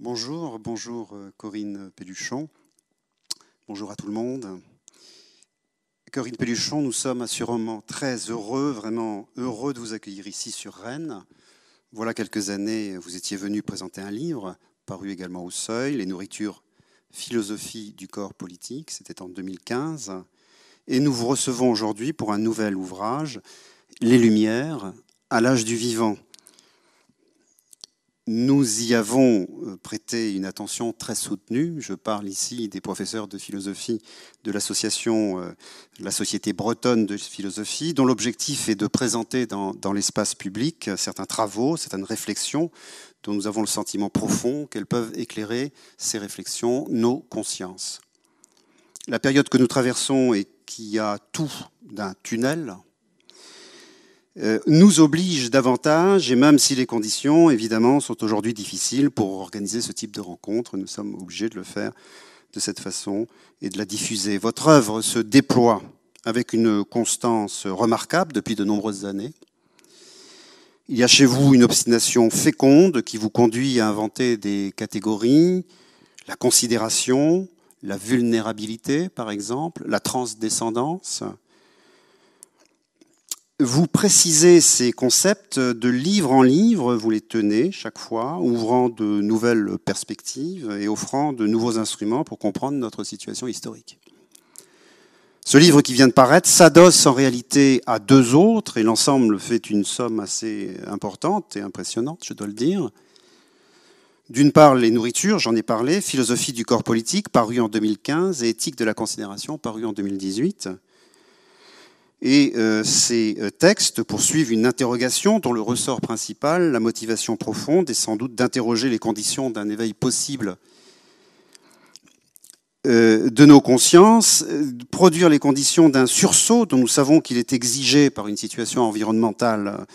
Bonjour, bonjour euh, Corinne Pelluchon. Bonjour à tout le monde. Corinne Pelluchon, nous sommes assurément très heureux, vraiment heureux de vous accueillir ici sur Rennes. Voilà quelques années, vous étiez venu présenter un livre, paru également au Seuil, Les nourritures, philosophie du corps politique, c'était en 2015. Et nous vous recevons aujourd'hui pour un nouvel ouvrage, Les Lumières, à l'âge du vivant, nous y avons euh, prêté une attention très soutenue. Je parle ici des professeurs de philosophie de l'association, euh, la Société bretonne de philosophie, dont l'objectif est de présenter dans, l'espace public certains travaux, certaines réflexions dont nous avons le sentiment profond qu'elles peuvent éclairer ces réflexions, nos consciences. La période que nous traversons et qui a tout d'un tunnel, euh, nous oblige davantage, et même si les conditions, évidemment, sont aujourd'hui difficiles pour organiser ce type de rencontre, nous sommes obligés de le faire de cette façon et de la diffuser. Votre œuvre se déploie avec une constance remarquable depuis de nombreuses années. Il y a chez vous une obstination féconde qui vous conduit à inventer des catégories, la considération, la vulnérabilité par exemple, la transdescendance, vous précisez ces concepts de livre en livre, vous les tenez chaque fois, ouvrant de nouvelles perspectives et offrant de nouveaux instruments pour comprendre notre situation historique. Ce livre qui vient de paraître s'adosse en réalité à deux autres et l'ensemble fait une somme assez importante et impressionnante, je dois le dire. D'une part, les nourritures, j'en ai parlé, philosophie du corps politique, paru en 2015, et éthique de la considération, paru en 2018. Et euh, ces euh, textes poursuivent une interrogation dont le ressort principal, la motivation profonde, est sans doute d'interroger les conditions d'un éveil possible euh, de nos consciences, produire les conditions d'un sursaut dont nous savons qu'il est exigé par une situation environnementale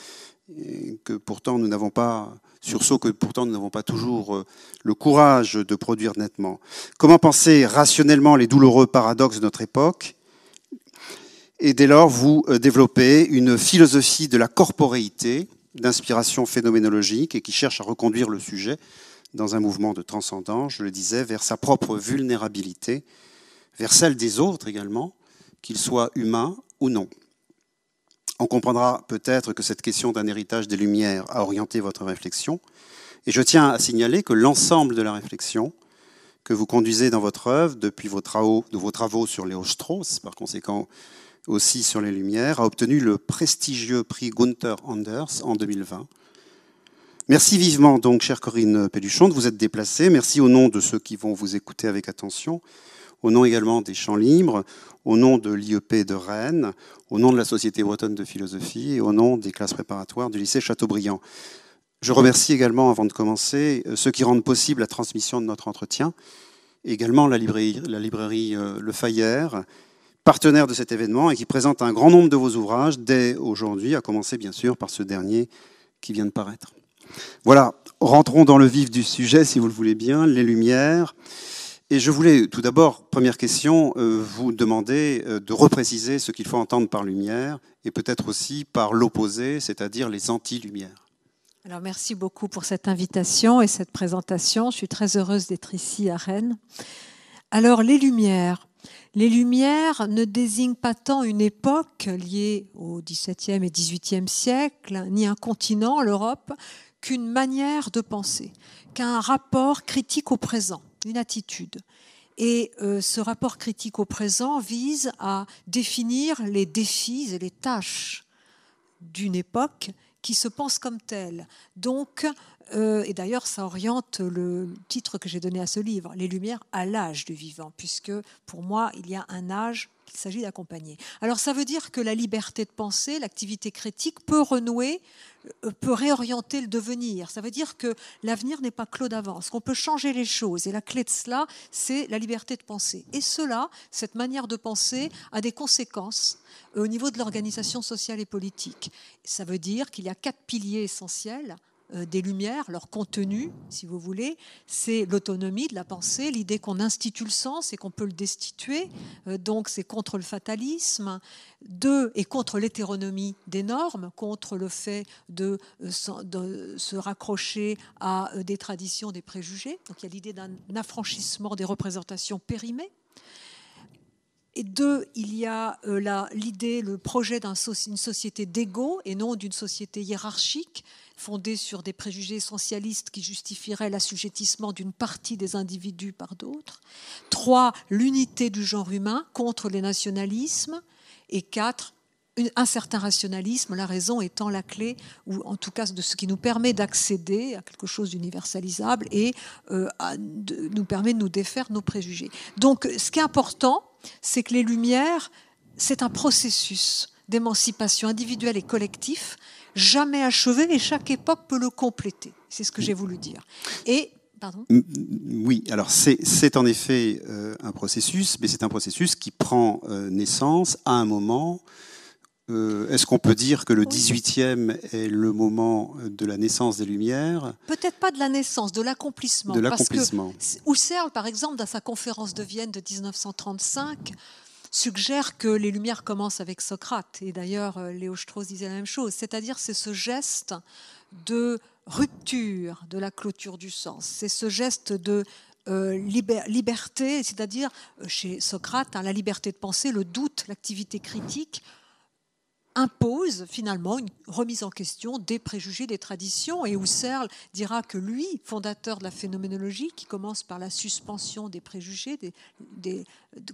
que pourtant nous n'avons pas sursaut que pourtant nous n'avons pas toujours le courage de produire nettement. Comment penser rationnellement les douloureux paradoxes de notre époque et dès lors, vous euh, développez une philosophie de la corporéité d'inspiration phénoménologique et qui cherche à reconduire le sujet dans un mouvement de transcendance, je le disais, vers sa propre vulnérabilité, vers celle des autres également, qu'ils soient humains ou non. On comprendra peut-être que cette question d'un héritage des Lumières a orienté votre réflexion, et je tiens à signaler que l'ensemble de la réflexion que vous conduisez dans votre œuvre, depuis vos travaux, vos travaux sur les Strauss, par conséquent aussi sur les Lumières, a obtenu le prestigieux prix Gunther Anders en 2020. Merci vivement donc, chère Corinne Pelluchon, de vous être déplacée. Merci au nom de ceux qui vont vous écouter avec attention, au nom également des Champs Libres, au nom de l'IEP de Rennes, au nom de la Société bretonne de philosophie et au nom des classes préparatoires du lycée Chateaubriand. Je remercie également, avant de commencer, euh, ceux qui rendent possible la transmission de notre entretien, également la librairie, la librairie euh, Le Fayère partenaire de cet événement et qui présente un grand nombre de vos ouvrages dès aujourd'hui, à commencer bien sûr par ce dernier qui vient de paraître. Voilà, rentrons dans le vif du sujet, si vous le voulez bien, les Lumières. Et je voulais tout d'abord, première question, euh, vous demander euh, de repréciser ce qu'il faut entendre par lumière et peut-être aussi par l'opposé, c'est-à-dire les anti-lumières. Alors merci beaucoup pour cette invitation et cette présentation. Je suis très heureuse d'être ici à Rennes. Alors les lumières, les Lumières ne désignent pas tant une époque liée au XVIIe et XVIIIe siècle, ni un continent, l'Europe, qu'une manière de penser, qu'un rapport critique au présent, une attitude. Et euh, ce rapport critique au présent vise à définir les défis et les tâches d'une époque qui se pense comme telle. Donc, euh, et d'ailleurs, ça oriente le titre que j'ai donné à ce livre, Les Lumières à l'âge du vivant, puisque pour moi, il y a un âge qu'il s'agit d'accompagner. Alors ça veut dire que la liberté de penser, l'activité critique peut renouer, euh, peut réorienter le devenir. Ça veut dire que l'avenir n'est pas clos d'avance, qu'on peut changer les choses. Et la clé de cela, c'est la liberté de penser. Et cela, cette manière de penser, a des conséquences euh, au niveau de l'organisation sociale et politique. Ça veut dire qu'il y a quatre piliers essentiels euh, des Lumières, leur contenu, si vous voulez, c'est l'autonomie de la pensée, l'idée qu'on institue le sens et qu'on peut le destituer. Euh, donc c'est contre le fatalisme. Deux, et contre l'hétéronomie des normes, contre le fait de, euh, se raccrocher à des traditions, des préjugés. Donc il y a l'idée d'un affranchissement des représentations périmées. Et deux, il y a euh, l'idée, le projet d'une société d'ego et non d'une société hiérarchique fondée sur des préjugés essentialistes qui justifieraient l'assujettissement d'une partie des individus par d'autres. Trois, l'unité du genre humain contre les nationalismes. Et quatre, un certain rationalisme, la raison étant la clé, ou en tout cas de ce qui nous permet d'accéder à quelque chose d'universalisable et euh, nous permet de nous défaire de nos préjugés. Donc ce qui est important, c'est que les Lumières, c'est un processus d'émancipation individuelle et collectif, jamais achevé, et chaque époque peut le compléter. C'est ce que j'ai voulu dire. Et Pardon oui, alors c'est en effet euh, un processus, mais c'est un processus qui prend euh, naissance à un moment euh, est-ce qu'on peut dire que le 18e est le moment de la naissance des Lumières Peut-être pas de la naissance, de l'accomplissement. De l'accomplissement. Husserl, par exemple, dans sa conférence de Vienne de 1935, suggère que les Lumières commencent avec Socrate. Et d'ailleurs, euh, Léo Strauss disait la même chose. C'est-à-dire, c'est ce geste de rupture de la clôture du sens. C'est ce geste de euh, liberté, c'est-à-dire chez Socrate, hein, la liberté de penser, le doute, l'activité critique, impose finalement une remise en question des préjugés, des traditions. Et Husserl dira que lui, fondateur de la phénoménologie, qui commence par la suspension des préjugés, des,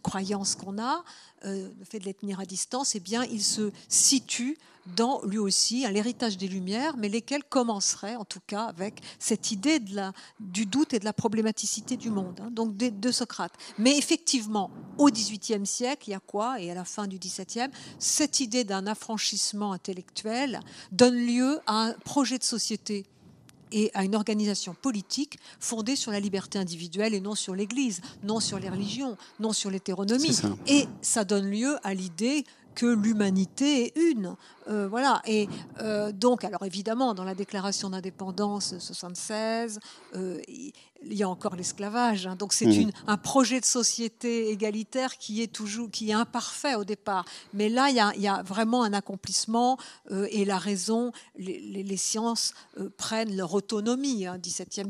croyances qu'on a, euh, le fait de les tenir à distance, eh bien, il se situe dans lui aussi à l'héritage des Lumières, mais lesquels commenceraient en tout cas avec cette idée de la, du doute et de la problématicité du monde, hein, donc de, de, Socrate. Mais effectivement, au XVIIIe siècle, il y a quoi Et à la fin du XVIIe, cette idée d'un affranchissement intellectuel donne lieu à un projet de société et à une organisation politique fondée sur la liberté individuelle et non sur l'Église, non sur les religions, non sur l'hétéronomie. Et ça donne lieu à l'idée que l'humanité est une. Euh, voilà. Et euh, donc, alors évidemment, dans la déclaration d'indépendance 76, il y a encore l'esclavage. Hein. donc c'est mm. un projet de société égalitaire qui est toujours, qui est imparfait au départ. Mais là, il y a, vraiment un accomplissement euh, et la raison, les, sciences euh, prennent leur autonomie, hein,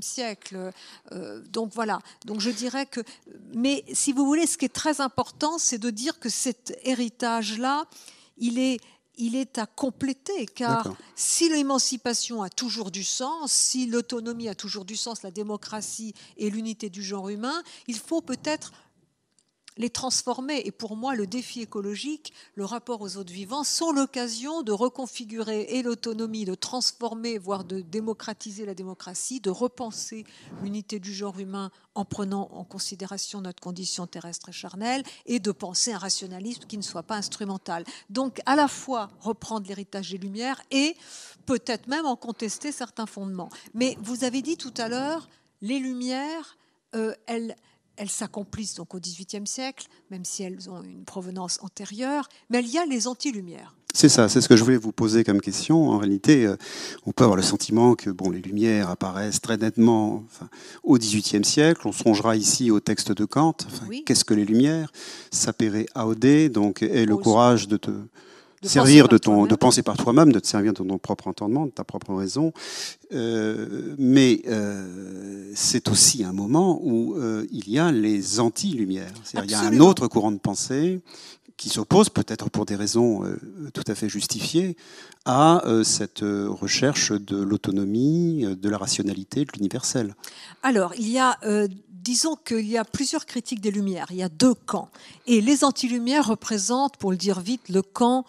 siècle. Euh, donc voilà. Donc je dirais que, mais si vous voulez, ce qui est très important, c'est de dire que cet héritage-là, il est il est à compléter, car si l'émancipation a toujours du sens, si l'autonomie a toujours du sens, la démocratie et l'unité du genre humain, il faut peut-être les transformer. Et pour moi, le défi écologique, le rapport aux autres vivants, sont l'occasion de reconfigurer et l'autonomie, de transformer, voire de démocratiser la démocratie, de repenser l'unité du genre humain en prenant en considération notre condition terrestre et charnelle, et de penser un rationalisme qui ne soit pas instrumental. Donc, à la fois reprendre l'héritage des Lumières et peut-être même en contester certains fondements. Mais vous avez dit tout à l'heure, les Lumières, euh, elles elles s'accomplissent donc au XVIIIe siècle, même si elles ont une provenance antérieure, mais il y a les anti-lumières. C'est ça, c'est ce que je voulais vous poser comme question. En réalité, euh, on peut avoir le sentiment que bon, les Lumières apparaissent très nettement au XVIIIe siècle. On songera ici au texte de Kant. Qu'est-ce que les Lumières à aude, donc, est le courage de te, de servir de ton, de penser par toi-même, de te servir de ton propre entendement, de ta propre raison. Euh, mais euh, c'est aussi un moment où euh, il y a les anti-lumières. Il y a un autre courant de pensée qui s'oppose, peut-être pour des raisons euh, tout à fait justifiées, à euh, cette recherche de l'autonomie, de la rationalité, de l'universel. Alors, il y a disons qu'il y a plusieurs critiques des Lumières. Il y a deux camps. Et les anti-Lumières représentent, pour le dire vite, le camp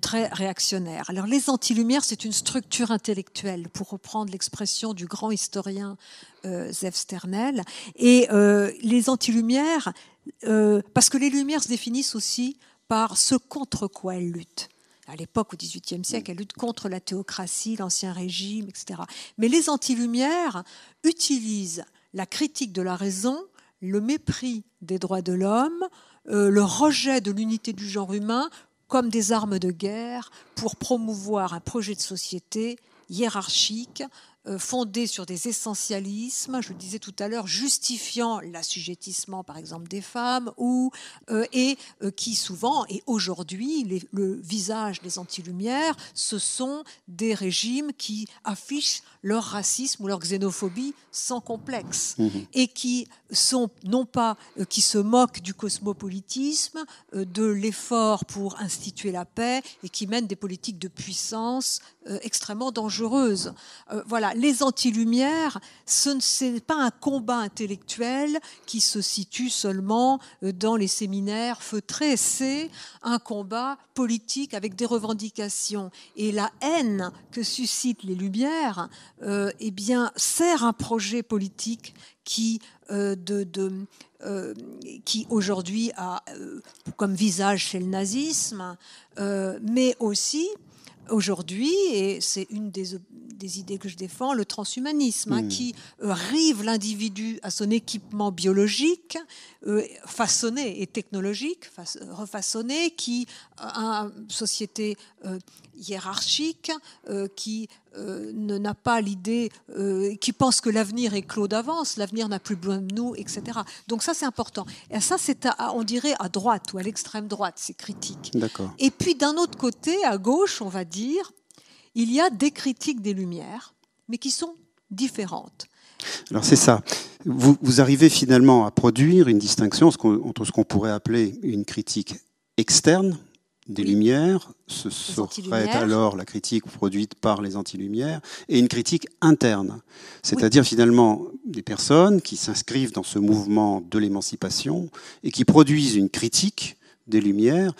très réactionnaire. Alors les antilumières, c'est une structure intellectuelle, pour reprendre l'expression du grand historien euh, Zev Sternel. Et euh, les antilumières, lumières euh, parce que les lumières se définissent aussi par ce contre quoi elles luttent. À l'époque, au XVIIIe siècle, elles luttent contre la théocratie, l'ancien régime, etc. Mais les antilumières utilisent la critique de la raison, le mépris des droits de l'homme, le rejet de l'unité du genre humain comme des armes de guerre pour promouvoir un projet de société hiérarchique euh, fondés sur des essentialismes, je le disais tout à l'heure, justifiant l'assujettissement par exemple des femmes, ou, euh, et euh, qui souvent, et aujourd'hui, le visage des anti antilumières, ce sont des régimes qui affichent leur racisme ou leur xénophobie sans complexe, mmh. et qui sont non pas, qui se moquent du cosmopolitisme, de l'effort pour instituer la paix, et qui mènent des politiques de puissance extrêmement dangereuses. voilà les anti antilumières, ce n'est pas un combat intellectuel qui se situe seulement euh, dans les séminaires feutrés, c'est un combat politique avec des revendications. Et la haine que suscitent les lumières, euh, eh bien, sert un projet politique qui, euh, qui aujourd'hui a comme visage chez le nazisme, mais aussi aujourd'hui, et c'est une des, idées que je défends, le transhumanisme, hein, hmm. qui euh, rive l'individu à son équipement biologique, euh, façonné et technologique, refaçonné, qui a une société euh, hiérarchique, qui ne n'a pas l'idée, qui pense que l'avenir est clos d'avance, l'avenir n'a plus besoin de nous, etc. Donc ça, c'est important. Et ça, c'est, on dirait, à droite ou à l'extrême droite, c'est critique. Et puis, d'un autre côté, à gauche, on va dire, il y a des critiques des Lumières, mais qui sont différentes. Alors c'est ça. Vous, arrivez finalement à produire une distinction entre ce qu'on pourrait appeler une critique externe des Lumières, ce serait alors la critique produite par les anti-Lumières, et une critique interne, c'est-à-dire finalement des personnes qui s'inscrivent dans ce mouvement de l'émancipation et qui produisent une critique des Lumières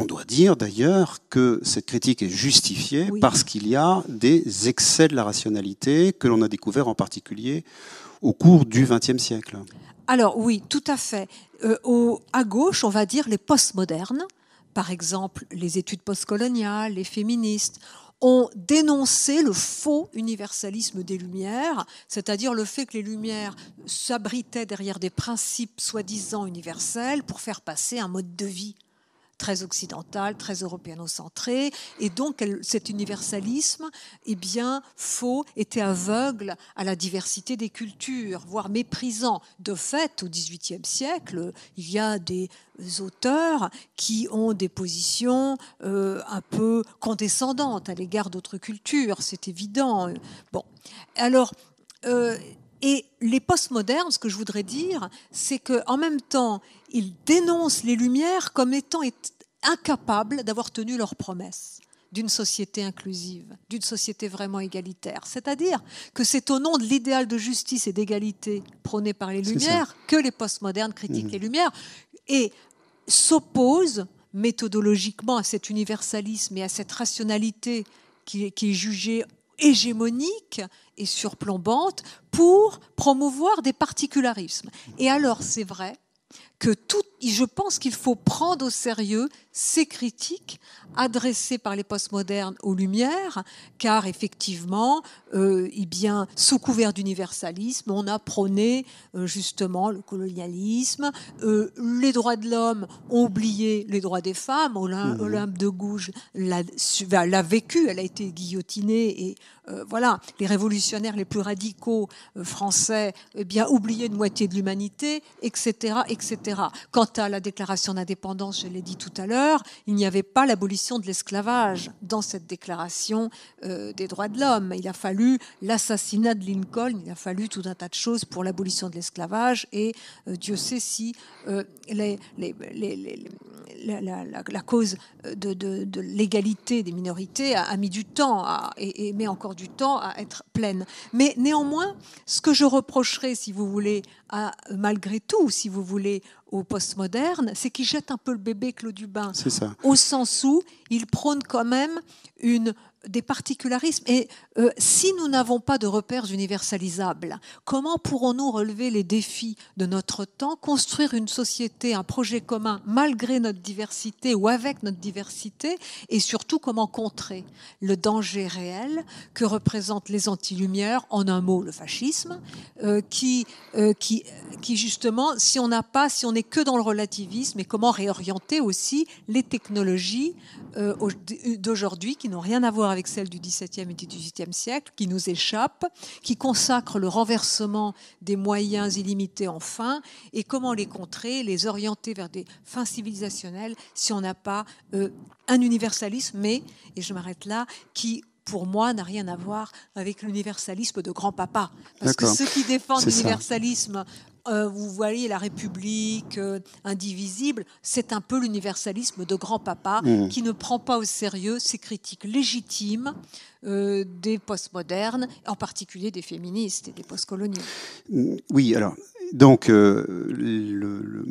on doit dire d'ailleurs que cette critique est justifiée parce qu'il y a des excès de la rationalité que l'on a découvert en particulier au cours du XXe siècle. Alors oui, tout à fait. Euh, à gauche, on va dire les postmodernes, par exemple les études postcoloniales, les féministes ont dénoncé le faux universalisme des Lumières, c'est-à-dire le fait que les Lumières s'abritaient derrière des principes soi-disant universels pour faire passer un mode de vie très occidentale, très européano-centrée, et donc cet universalisme, eh bien, faux, était aveugle à la diversité des cultures, voire méprisant. De fait, au XVIIIe siècle, il y a des auteurs qui ont des positions euh, un peu condescendantes à l'égard d'autres cultures, c'est évident. Bon, alors. Euh, et les postmodernes, ce que je voudrais dire, c'est qu'en même temps, ils dénoncent les Lumières comme étant incapables d'avoir tenu leurs promesses d'une société inclusive, d'une société vraiment égalitaire. C'est-à-dire que c'est au nom de l'idéal de justice et d'égalité prôné par les Lumières que les postmodernes critiquent mmh. les Lumières et s'opposent méthodologiquement à cet universalisme et à cette rationalité qui, est jugée hégémonique et surplombante pour promouvoir des particularismes. Et alors, c'est vrai que tout, je pense qu'il faut prendre au sérieux ces critiques adressées par les postmodernes aux Lumières, car effectivement, euh, eh bien, sous couvert d'universalisme, on a prôné euh, justement le colonialisme, euh, les droits de l'homme ont oublié les droits des femmes. Olympe, mmh. de Gouges l'a vécu, elle a été guillotinée et euh, voilà, les révolutionnaires les plus radicaux euh, français, eh bien, oublié une moitié de l'humanité, etc., etc. Quant à la déclaration d'indépendance, je l'ai dit tout à l'heure, il n'y avait pas l'abolition de l'esclavage dans cette déclaration euh, des droits de l'homme. Il a fallu l'assassinat de Lincoln, il a fallu tout un tas de choses pour l'abolition de l'esclavage et euh, Dieu sait si euh, les, la, cause de, l'égalité des minorités a, mis du temps et, met encore du temps à être pleine. Mais néanmoins, ce que je reprocherais, si vous voulez, à, malgré tout, si vous voulez, au postmoderne, c'est qu'il jette un peu le bébé Claude Dubin, ça. Au sens où il prône quand même une des particularismes. Et euh, si nous n'avons pas de repères universalisables, comment pourrons-nous relever les défis de notre temps, construire une société, un projet commun, malgré notre diversité ou avec notre diversité, et surtout comment contrer le danger réel que représentent les antilumières, en un mot le fascisme, euh, qui, euh, qui, qui justement, si on n'a pas, si on n'est que dans le relativisme, et comment réorienter aussi les technologies d'aujourd'hui qui n'ont rien à voir avec celle du XVIIe et du XVIIIe siècle, qui nous échappe, qui consacre le renversement des moyens illimités en fin, et comment les contrer, les orienter vers des fins civilisationnelles si on n'a pas euh, un universalisme, mais, et je m'arrête là, qui pour moi, n'a rien à voir avec l'universalisme de grand-papa. Parce que ceux qui défendent l'universalisme euh, vous voyez la République euh, indivisible, c'est un peu l'universalisme de grand-papa mmh. qui ne prend pas au sérieux ces critiques légitimes euh, des postmodernes, en particulier des féministes et des postcoloniaux. Mmh, oui, alors, donc, euh,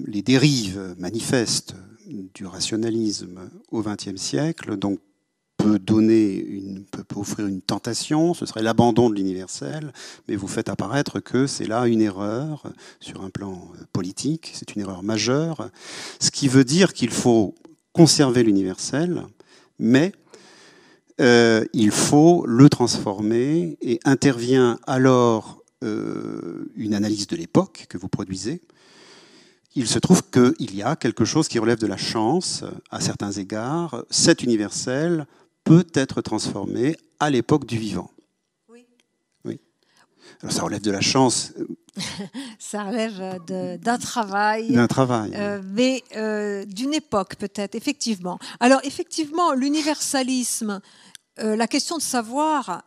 les dérives manifestes du rationalisme au XXe siècle, donc donner, une, offrir une tentation, ce serait l'abandon de l'universel, mais vous faites apparaître que c'est là une erreur sur un plan euh, politique, c'est une erreur majeure, ce qui veut dire qu'il faut conserver l'universel, mais euh, il faut le transformer et intervient alors euh, une analyse de l'époque que vous produisez. Il se trouve qu'il y a quelque chose qui relève de la chance à certains égards. Cet universel peut être transformé à l'époque du vivant. Oui. oui. Alors ça relève de la chance. ça relève d'un travail. D'un travail. Euh, mais euh, d'une époque peut-être, effectivement. Alors effectivement, l'universalisme, euh, la question de savoir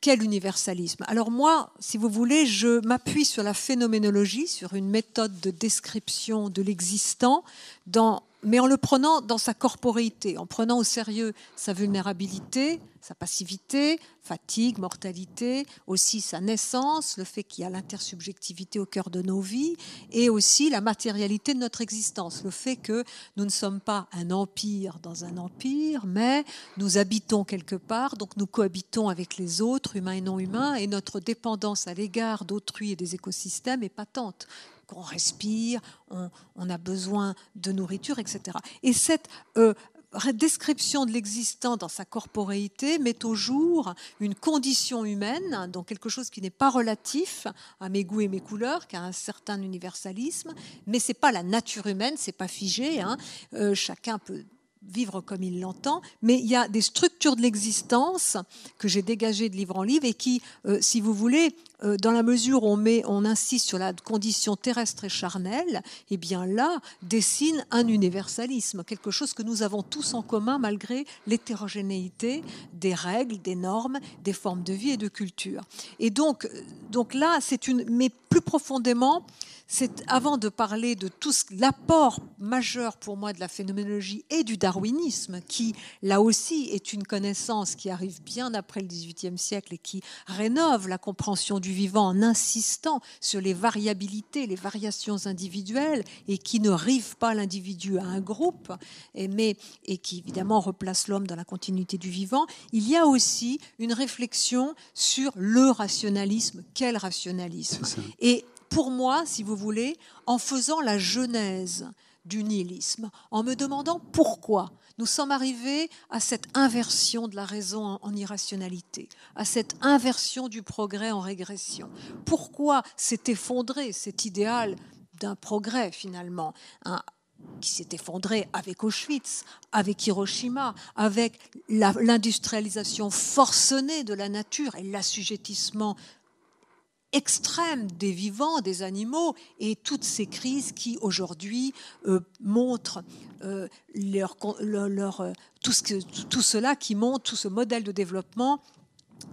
quel universalisme Alors moi, si vous voulez, je m'appuie sur la phénoménologie, sur une méthode de description de l'existant dans mais en le prenant dans sa corporéité, en prenant au sérieux sa vulnérabilité, sa passivité, fatigue, mortalité, aussi sa naissance, le fait qu'il y a l'intersubjectivité au cœur de nos vies, et aussi la matérialité de notre existence, le fait que nous ne sommes pas un empire dans un empire, mais nous habitons quelque part, donc nous cohabitons avec les autres, humains et non humains, et notre dépendance à l'égard d'autrui et des écosystèmes est patente qu'on respire, on, a besoin de nourriture, etc. Et cette euh, description de l'existant dans sa corporéité met au jour une condition humaine, hein, donc quelque chose qui n'est pas relatif à mes goûts et mes couleurs, qui a un certain universalisme, mais c'est pas la nature humaine, c'est pas figé. Hein. Euh, chacun peut vivre comme il l'entend, mais il y a des structures de l'existence que j'ai dégagées de livre en livre et qui, euh, si vous voulez, euh, dans la mesure où on, met, on insiste sur la condition terrestre et charnelle, eh bien là, dessine un universalisme, quelque chose que nous avons tous en commun malgré l'hétérogénéité des règles, des normes, des formes de vie et de culture. Et donc, euh, donc là, c'est une... Mais plus profondément, c'est avant de parler de tout l'apport majeur pour moi de la phénoménologie et du darwinisme, qui là aussi est une connaissance qui arrive bien après le XVIIIe siècle et qui rénove la compréhension du vivant en insistant sur les variabilités, les variations individuelles et qui ne rive pas l'individu à un groupe, mais, et qui évidemment replace l'homme dans la continuité du vivant. Il y a aussi une réflexion sur le rationalisme. Quel rationalisme Et pour moi, si vous voulez, en faisant la genèse du nihilisme en me demandant pourquoi nous sommes arrivés à cette inversion de la raison en, irrationalité, à cette inversion du progrès en régression. Pourquoi s'est effondré cet idéal d'un progrès finalement hein, qui s'est effondré avec Auschwitz, avec Hiroshima, avec l'industrialisation forcenée de la nature et l'assujettissement extrême des vivants, des animaux, et toutes ces crises qui aujourd'hui euh, montrent euh, leur, leur, euh, tout, ce tout cela qui montre, tout ce modèle de développement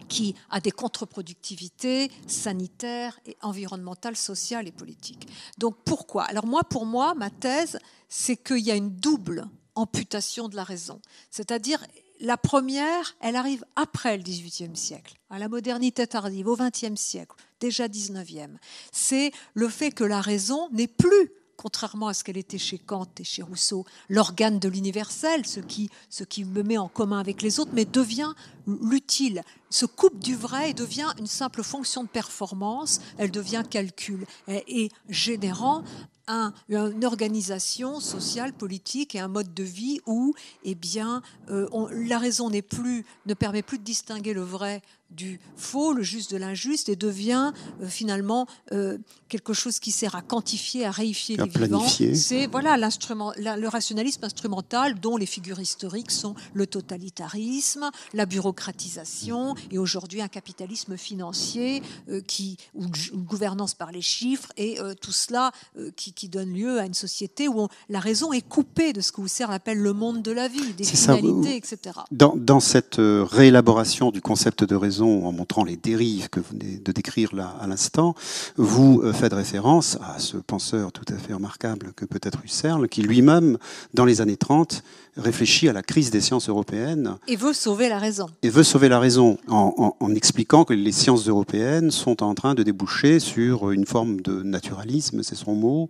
qui a des contre-productivités sanitaires, et environnementales, sociales et politiques. Donc pourquoi Alors moi, pour moi, ma thèse, c'est qu'il y a une double amputation de la raison. C'est-à-dire, la première, elle arrive après le XVIIIe siècle, à la modernité tardive, au XXe siècle, déjà 19e. C'est le fait que la raison n'est plus contrairement à ce qu'elle était chez Kant et chez Rousseau, l'organe de l'universel, ce qui, ce qui me met en commun avec les autres, mais devient l'utile, se coupe du vrai et devient une simple fonction de performance, elle devient calcul, et, générant un, une organisation sociale, politique et un mode de vie où eh bien, euh, la raison n'est plus, ne permet plus de distinguer le vrai du faux, le juste de l'injuste, et devient euh, finalement euh, quelque chose qui sert à quantifier, à réifier les vivants. C'est voilà l'instrument, le rationalisme instrumental dont les figures historiques sont le totalitarisme, la bureaucratisation, et aujourd'hui un capitalisme financier euh, qui ou une gouvernance par les chiffres, et tout cela qui, donne lieu à une société où la raison est coupée de ce que Husserl appelle le monde de la vie, des finalités, etc. dans cette réélaboration du concept de raison en montrant les dérives que vous venez de décrire là à l'instant, vous euh, faites référence à ce penseur tout à fait remarquable que peut être Husserl, qui lui-même, dans les années 30, réfléchit à la crise des sciences européennes. Et veut sauver la raison. Et veut sauver la raison en, expliquant que les sciences européennes sont en train de déboucher sur une forme de naturalisme, c'est son mot,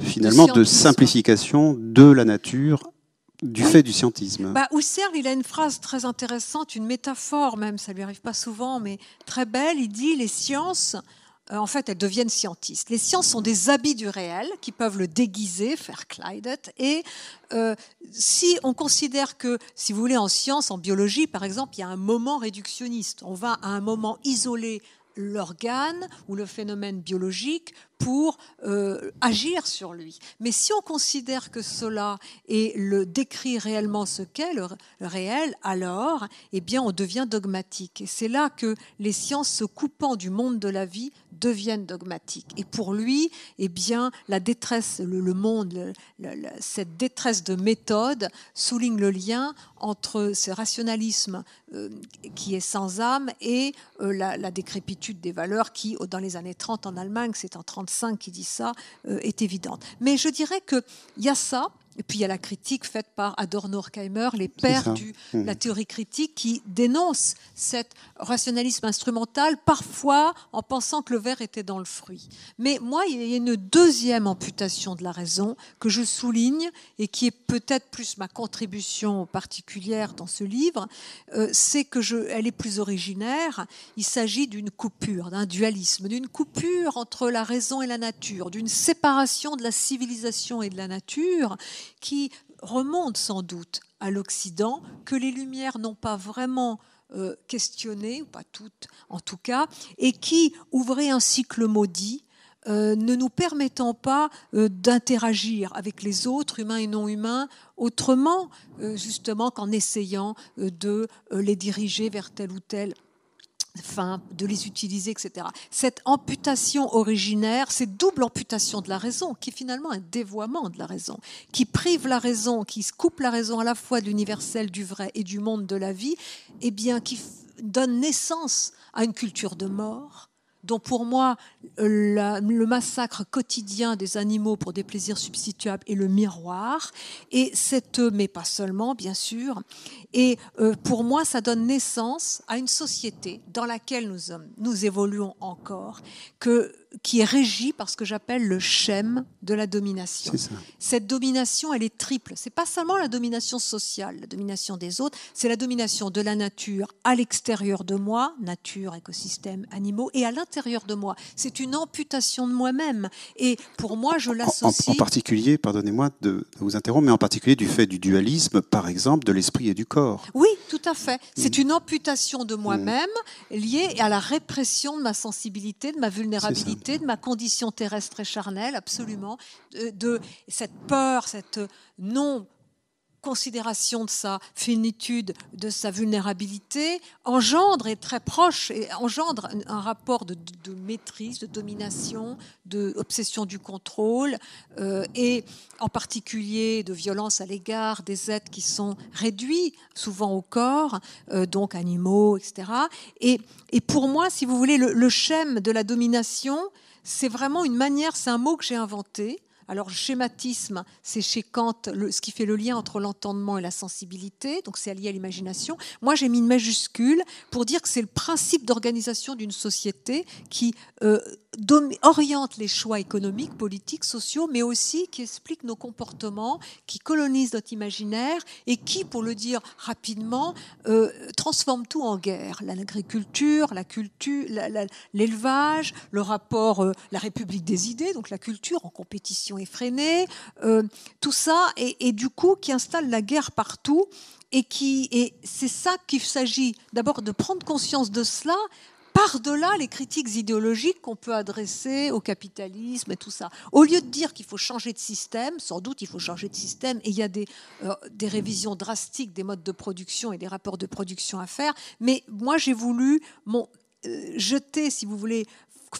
finalement de, de simplification de la nature du fait du scientisme. Bah, Husserl, il a une phrase très intéressante, une métaphore même, ça lui arrive pas souvent, mais très belle. Il dit les sciences, euh, en fait, elles deviennent scientistes. Les sciences sont des habits du réel qui peuvent le déguiser, faire Kleidet. Et euh, si on considère que, si vous voulez, en science, en biologie, par exemple, il y a un moment réductionniste. On va à un moment isoler l'organe ou le phénomène biologique pour euh, agir sur lui. Mais si on considère que cela et le décrit réellement ce qu'est le, réel, alors, eh bien, on devient dogmatique. Et c'est là que les sciences se coupant du monde de la vie deviennent dogmatiques. Et pour lui, eh bien, la détresse, le, monde, cette détresse de méthode souligne le lien entre ce rationalisme euh, qui est sans âme et euh, la, la, décrépitude des valeurs qui, dans les années 30 en Allemagne, c'est en 35 qui dit ça, euh, est évidente. Mais je dirais qu'il y a ça, et puis il y a la critique faite par Adorno Horkheimer, les pères de mmh. la théorie critique, qui dénoncent cet rationalisme instrumental, parfois en pensant que le verre était dans le fruit. Mais moi, il y a une deuxième amputation de la raison que je souligne et qui est peut-être plus ma contribution particulière dans ce livre, euh, c'est que je, elle est plus originaire. Il s'agit d'une coupure, d'un dualisme, d'une coupure entre la raison et la nature, d'une séparation de la civilisation et de la nature qui remonte sans doute à l'Occident, que les Lumières n'ont pas vraiment euh, questionné, ou pas toutes en tout cas, et qui ouvraient un cycle maudit euh, ne nous permettant pas euh, d'interagir avec les autres, humains et non humains, autrement, justement, qu'en essayant de les diriger vers tel ou tel fin de les utiliser, etc. Cette amputation originaire, cette double amputation de la raison, qui est finalement un dévoiement de la raison, qui prive la raison, qui se coupe la raison à la fois de l'universel, du vrai et du monde de la vie, et eh bien qui donne naissance à une culture de mort, dont pour moi le massacre quotidien des animaux pour des plaisirs substituables est le miroir, et cette, mais pas seulement, bien sûr, et euh, pour moi ça donne naissance à une société dans laquelle nous, nous évoluons encore, que qui est régi par ce que j'appelle le schème de la domination. Cette domination, elle est triple. C'est pas seulement la domination sociale, la domination des autres, c'est la domination de la nature à l'extérieur de moi, nature, écosystème, animaux, et à l'intérieur de moi. C'est une amputation de moi-même. Et pour moi, je l'associe. En, en, particulier, pardonnez-moi de, vous interrompre, mais en particulier du fait du dualisme, par exemple, de l'esprit et du corps. Oui, tout à fait. Mm. C'est une amputation de moi-même mm. liée à la répression de ma sensibilité, de ma vulnérabilité de ma condition terrestre et charnelle, absolument, de, de cette peur, cette non considération de sa finitude, de sa vulnérabilité, engendre et très proche, engendre un rapport de, maîtrise, de domination, d'obsession du contrôle, euh, et en particulier de violence à l'égard des êtres qui sont réduits souvent au corps, euh, donc animaux, etc. Et, pour moi, si vous voulez, le, le schème de la domination, c'est vraiment une manière, c'est un mot que j'ai inventé, alors, schématisme, c'est chez Kant ce qui fait le lien entre l'entendement et la sensibilité, donc c'est lié à l'imagination. Moi, j'ai mis une majuscule pour dire que c'est le principe d'organisation d'une société qui euh, oriente les choix économiques, politiques, sociaux, mais aussi qui explique nos comportements, qui colonise notre imaginaire et qui, pour le dire rapidement, euh, transforme tout en guerre. L'agriculture, la culture, l'élevage, le rapport, euh, la République des idées, donc la culture en compétition effrénée, euh, tout ça, et, du coup qui installe la guerre partout et qui et c'est ça qu'il s'agit d'abord de prendre conscience de cela par-delà les critiques idéologiques qu'on peut adresser au capitalisme et tout ça. Au lieu de dire qu'il faut changer de système, sans doute il faut changer de système, et il y a des, euh, révisions drastiques des modes de production et des rapports de production à faire, mais moi j'ai voulu mon, euh, jeter, si vous voulez,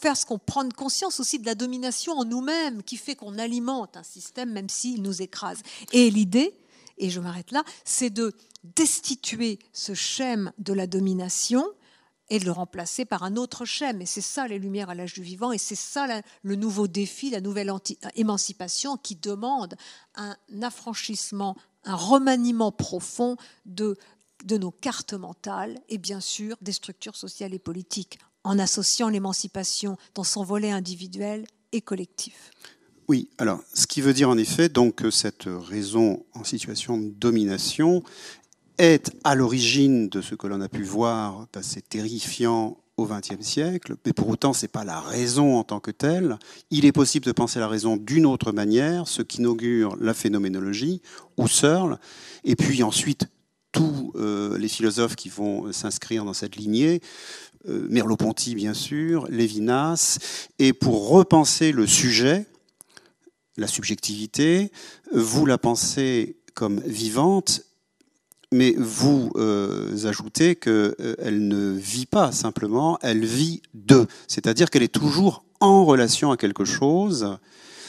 faire ce qu'on prend conscience aussi de la domination en nous-mêmes qui fait qu'on alimente un système même s'il nous écrase. Et l'idée, et je m'arrête là, c'est de destituer ce schème de la domination et de le remplacer par un autre schème. Et c'est ça les Lumières à l'âge du vivant, et c'est ça le nouveau défi, la nouvelle euh, émancipation qui demande un affranchissement, un remaniement profond de, de nos cartes mentales et bien sûr des structures sociales et politiques, en associant l'émancipation dans son volet individuel et collectif. Oui, alors ce qui veut dire en effet donc que cette raison en situation de domination est à l'origine de ce que l'on a pu voir d'assez terrifiant au XXe siècle, mais pour autant, ce n'est pas la raison en tant que telle. Il est possible de penser la raison d'une autre manière, ce qui inaugure la phénoménologie ou Searle, et puis ensuite tous euh, les philosophes qui vont s'inscrire dans cette lignée, euh, Merleau-Ponty bien sûr, Lévinas, et pour repenser le sujet, la subjectivité, vous la pensez comme vivante mais vous euh, ajoutez qu'elle euh, ne vit pas simplement, elle vit de, c'est-à-dire qu'elle est toujours en relation à quelque chose,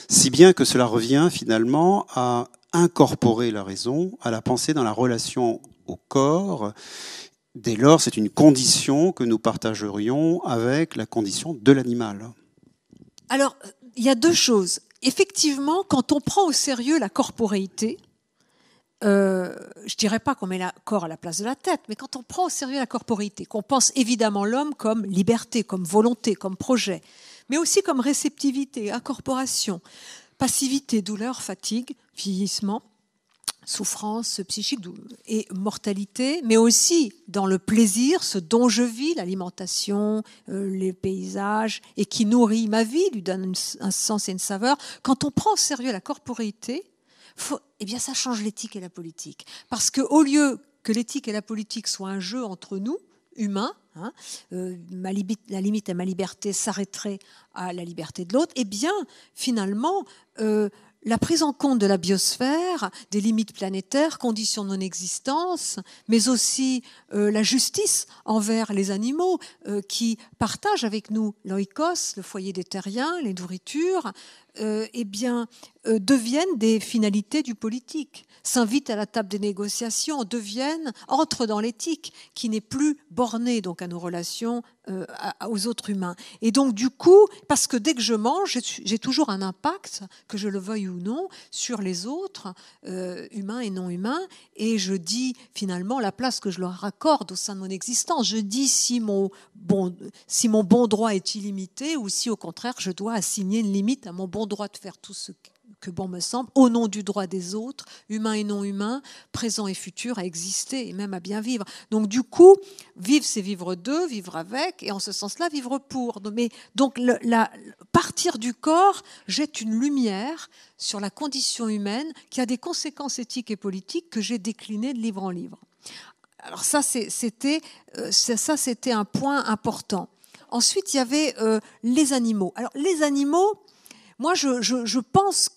si bien que cela revient finalement à incorporer la raison à la pensée dans la relation au corps. Dès lors, c'est une condition que nous partagerions avec la condition de l'animal. Alors, il y a deux choses. Effectivement, quand on prend au sérieux la corporéité, euh, je dirais pas qu'on met le corps à la place de la tête, mais quand on prend au sérieux la corporité, qu'on pense évidemment l'homme comme liberté, comme volonté, comme projet, mais aussi comme réceptivité, incorporation, passivité, douleur, fatigue, vieillissement, souffrance psychique et mortalité, mais aussi dans le plaisir, ce dont je vis, l'alimentation, euh, les paysages, et qui nourrit ma vie, lui donne un sens et une saveur. Quand on prend au sérieux la corporité eh bien ça change l'éthique et la politique. Parce qu'au lieu que l'éthique et la politique soient un jeu entre nous, humains, hein, euh, la limite à ma liberté s'arrêterait à la liberté de l'autre, eh bien finalement, euh, la prise en compte de la biosphère, des limites planétaires, conditions de non-existence, mais aussi euh, la justice envers les animaux qui partagent avec nous l'oïkos, le foyer des terriens, les nourritures, euh, eh bien, euh, deviennent des finalités du politique, s'invitent à la table des négociations, deviennent, entrent dans l'éthique qui n'est plus bornée donc à nos relations euh, aux autres humains. Et donc du coup, parce que dès que je mange, j'ai toujours un impact, que je le veuille ou non, sur les autres, humains et non humains, et je dis finalement la place que je leur accorde au sein de mon existence. Je dis si mon bon, si mon bon droit est illimité ou si au contraire je dois assigner une limite à mon bon droit de faire tout ce que bon me semble, au nom du droit des autres, humains et non humains, présents et futurs, à exister et même à bien vivre. Donc du coup, vivre, c'est vivre d'eux, vivre avec, et en ce sens-là, vivre pour. Mais donc la, partir du corps jette une lumière sur la condition humaine qui a des conséquences éthiques et politiques que j'ai déclinées de livre en livre. Alors ça, c'était euh, ça, c'était un point important. Ensuite, il y avait euh, les animaux. Alors les animaux, moi, je, pense à pense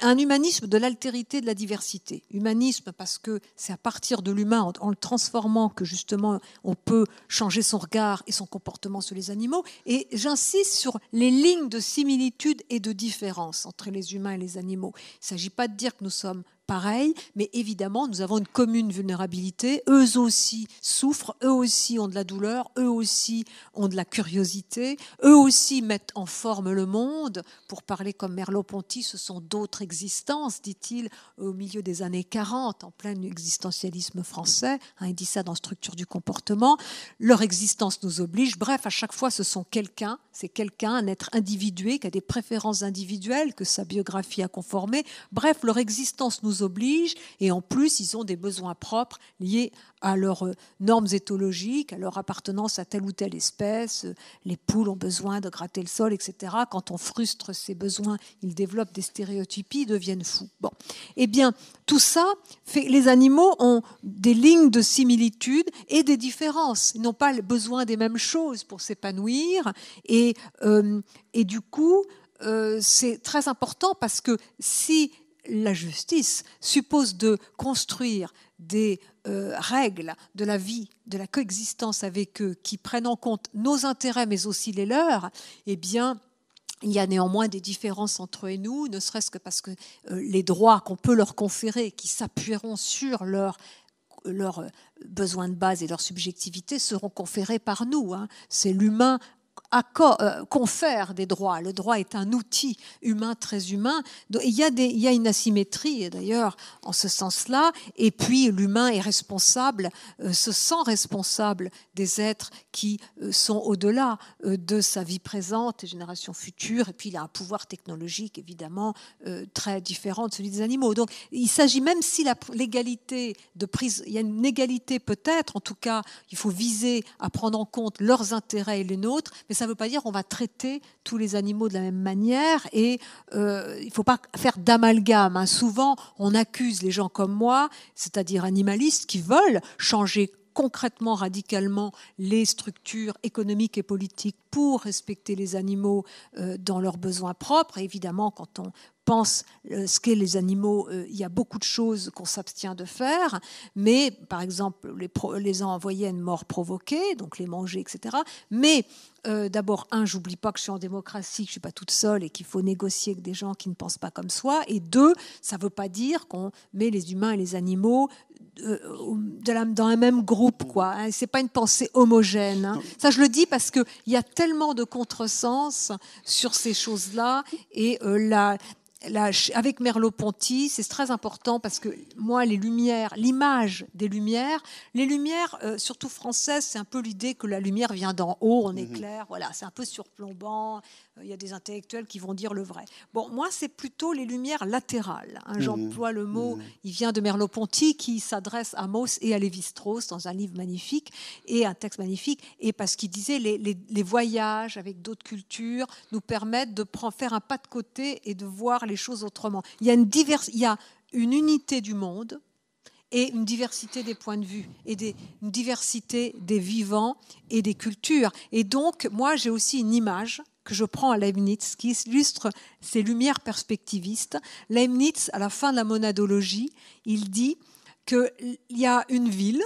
un humanisme de l'altérité de la diversité. Humanisme parce que c'est à partir de l'humain, en, le transformant, que justement on peut changer son regard et son comportement sur les animaux. Et j'insiste sur les lignes de similitude et de différence entre les humains et les animaux. Il ne s'agit pas de dire que nous sommes pareil, mais évidemment, nous avons une commune vulnérabilité. Eux aussi souffrent, eux aussi ont de la douleur, eux aussi ont de la curiosité, eux aussi mettent en forme le monde. Pour parler comme Merleau-Ponty, ce sont d'autres existences, dit-il, au milieu des années 40, en plein existentialisme français. Hein, il dit ça dans Structure du comportement. Leur existence nous oblige. Bref, à chaque fois, ce sont quelqu'un, c'est quelqu'un, un être individué qui a des préférences individuelles que sa biographie a conformées. Bref, leur existence nous obligent et en plus, ils ont des besoins propres liés à leurs euh, normes éthologiques, à leur appartenance à telle ou telle espèce. Euh, les poules ont besoin de gratter le sol, etc. Quand on frustre ces besoins, ils développent des stéréotypies, ils deviennent fous. Bon, eh bien, tout ça, fait, les animaux ont des lignes de similitude et des différences. Ils n'ont pas besoin des mêmes choses pour s'épanouir, et, euh, et du coup. c'est très important parce que si la justice suppose de construire des euh, règles de la vie, de la coexistence avec eux, qui prennent en compte nos intérêts mais aussi les leurs, eh bien, il y a néanmoins des différences entre eux et nous, ne serait-ce que parce que euh, les droits qu'on peut leur conférer, qui s'appuieront sur leurs besoins de base et leur subjectivité, seront conférés par nous. Hein. C'est l'humain euh, confère des droits. Le droit est un outil humain très humain. Il y a, des, une asymétrie d'ailleurs en ce sens-là. Et puis l'humain est responsable, euh, se sent responsable des êtres qui euh, sont au-delà de sa vie présente, et générations futures. Et puis il a un pouvoir technologique évidemment très différent de celui des animaux. Donc il s'agit même si l'égalité de prise, il y a une égalité peut-être, en tout cas il faut viser à prendre en compte leurs intérêts et les nôtres, mais ça ça ne veut pas dire qu'on va traiter tous les animaux de la même manière et euh, il ne faut pas faire d'amalgame. Hein. Souvent, on accuse les gens comme moi, c'est-à-dire animalistes, qui veulent changer concrètement, radicalement les structures économiques et politiques pour respecter les animaux euh, dans leurs besoins propres. évidemment, quand on pense euh, ce qu'est les animaux, euh, il y a beaucoup de choses qu'on s'abstient de faire, mais par exemple les, les envoyer à une mort provoquée, donc les manger, etc. Mais euh, d'abord, un, j'oublie pas que je suis en démocratie, que je suis pas toute seule et qu'il faut négocier avec des gens qui ne pensent pas comme soi. Et deux, ça ne veut pas dire qu'on met les humains et les animaux de dans un même groupe, quoi. Hein. C'est pas une pensée homogène. Hein. Ça, je le dis parce que il y a tellement de contresens sur ces choses-là et la avec Merleau-Ponty, c'est très important parce que moi, les lumières, l'image des lumières, les lumières, euh, surtout françaises, c'est un peu l'idée que la lumière vient d'en haut, on éclaire, mmh voilà, c'est un peu surplombant, euh, il y a des intellectuels qui vont dire le vrai. Bon, moi, c'est plutôt les lumières latérales. Hein. Mmh. J'emploie le mot, mmh. il vient de Merleau-Ponty, qui s'adresse à Mauss et à Lévi-Strauss dans un livre magnifique et un texte magnifique, et parce qu'il disait les, les, voyages avec d'autres cultures nous permettent de prendre, faire un pas de côté et de voir les choses autrement. Il y a une, il y a une unité du monde et une diversité des points de vue et des, une diversité des vivants et des cultures. Et donc, moi, j'ai aussi une image que je prends à Leibniz, qui illustre ces lumières perspectivistes. Leibniz, à la fin de la monadologie, il dit qu'il y a une ville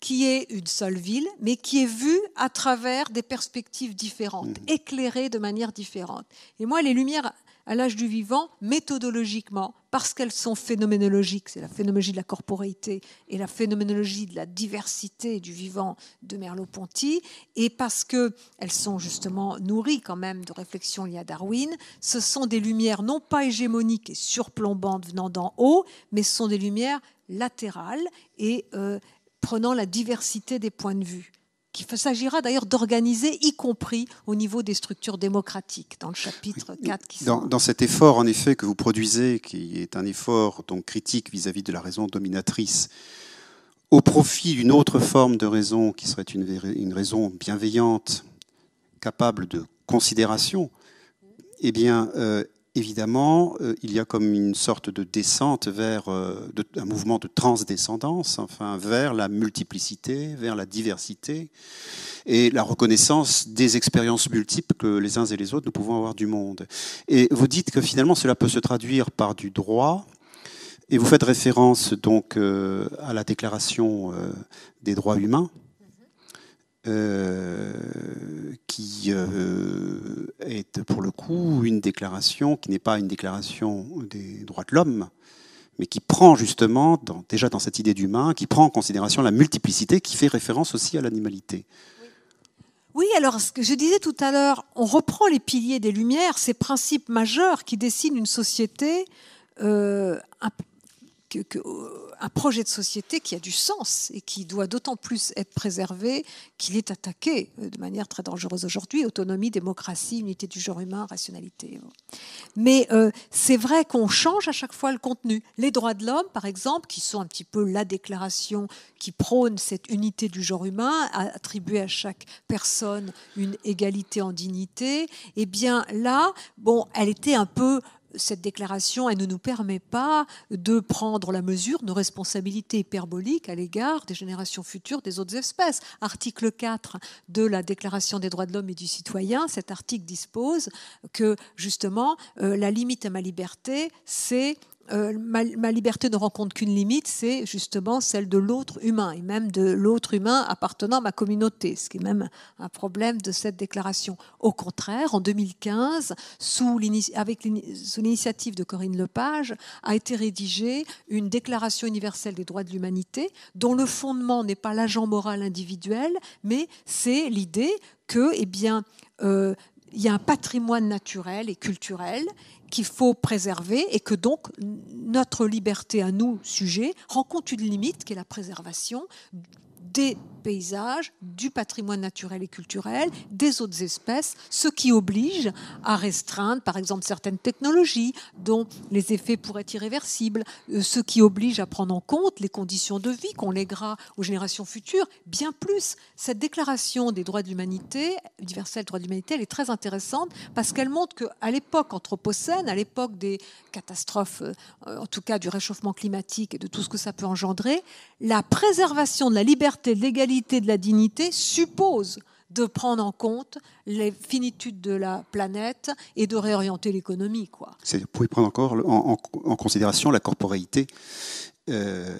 qui est une seule ville, mais qui est vue à travers des perspectives différentes, mhm. éclairées de manière différente. Et moi, les lumières à l'âge du vivant méthodologiquement, parce qu'elles sont phénoménologiques, c'est la phénoménologie de la corporéité et la phénoménologie de la diversité du vivant de Merleau-Ponty, et parce qu'elles sont justement nourries quand même de réflexions liées à Darwin, ce sont des lumières non pas hégémoniques et surplombantes venant d'en haut, mais ce sont des lumières latérales et euh, prenant la diversité des points de vue qu'il s'agira d'ailleurs d'organiser, y compris au niveau des structures démocratiques, dans le chapitre 4. Qui dans, dans, cet effort, en effet, que vous produisez, qui est un effort donc, critique vis-à-vis de la raison dominatrice, au profit d'une autre forme de raison qui serait une, raison bienveillante, capable de considération, eh bien, euh, évidemment, euh, il y a comme une sorte de descente vers euh, un mouvement de transdescendance, enfin, vers la multiplicité, vers la diversité et la reconnaissance des expériences multiples que les uns et les autres nous pouvons avoir du monde. Et vous dites que finalement, cela peut se traduire par du droit. Et vous faites référence donc euh, à la Déclaration des droits humains, euh, qui euh, est pour le coup une déclaration qui n'est pas une déclaration des droits de l'homme, mais qui prend justement, dans, déjà dans cette idée d'humain, qui prend en considération la multiplicité, qui fait référence aussi à l'animalité. Oui, alors ce que je disais tout à l'heure, on reprend les piliers des Lumières, ces principes majeurs qui dessinent une société euh, que, euh, un projet de société qui a du sens et qui doit d'autant plus être préservé qu'il est attaqué euh, de manière très dangereuse aujourd'hui. Autonomie, démocratie, unité du genre humain, rationalité. Mais euh, c'est vrai qu'on change à chaque fois le contenu. Les droits de l'homme, par exemple, qui sont un petit peu la déclaration qui prône cette unité du genre humain, attribuer à chaque personne une égalité en dignité, eh bien là, bon, elle était un peu cette déclaration, elle ne nous permet pas de prendre la mesure de nos responsabilités hyperboliques à l'égard des générations futures des autres espèces. Article 4 de la Déclaration des droits de l'homme et du citoyen, cet article dispose que justement euh, la limite à ma liberté, c'est euh, ma, liberté ne rencontre qu'une limite, c'est justement celle de l'autre humain, et même de l'autre humain appartenant à ma communauté, ce qui est même un problème de cette déclaration. Au contraire, en 2015, sous l'initiative de Corinne Lepage, a été rédigée une déclaration universelle des droits de l'humanité, dont le fondement n'est pas l'agent moral individuel, mais c'est l'idée que eh bien, euh, il y a un patrimoine naturel et culturel qu'il faut préserver et que donc notre liberté à nous, sujets, rencontre une limite qui est la préservation des paysage, du patrimoine naturel et culturel, des autres espèces, ce qui oblige à restreindre, par exemple, certaines technologies dont les effets pourraient être irréversibles, euh, ce qui oblige à prendre en compte les conditions de vie qu'on lèguera aux générations futures. Bien plus, cette déclaration des droits de l'humanité, universelle droits de l'humanité, elle est très intéressante parce qu'elle montre qu'à l'époque anthropocène, à l'époque des catastrophes, euh, en tout cas du réchauffement climatique et de tout ce que ça peut engendrer, la préservation de la liberté, de de la dignité suppose de prendre en compte les finitudes de la planète et de réorienter l'économie. Quoi. Vous pouvez prendre encore en, considération la corporéité euh,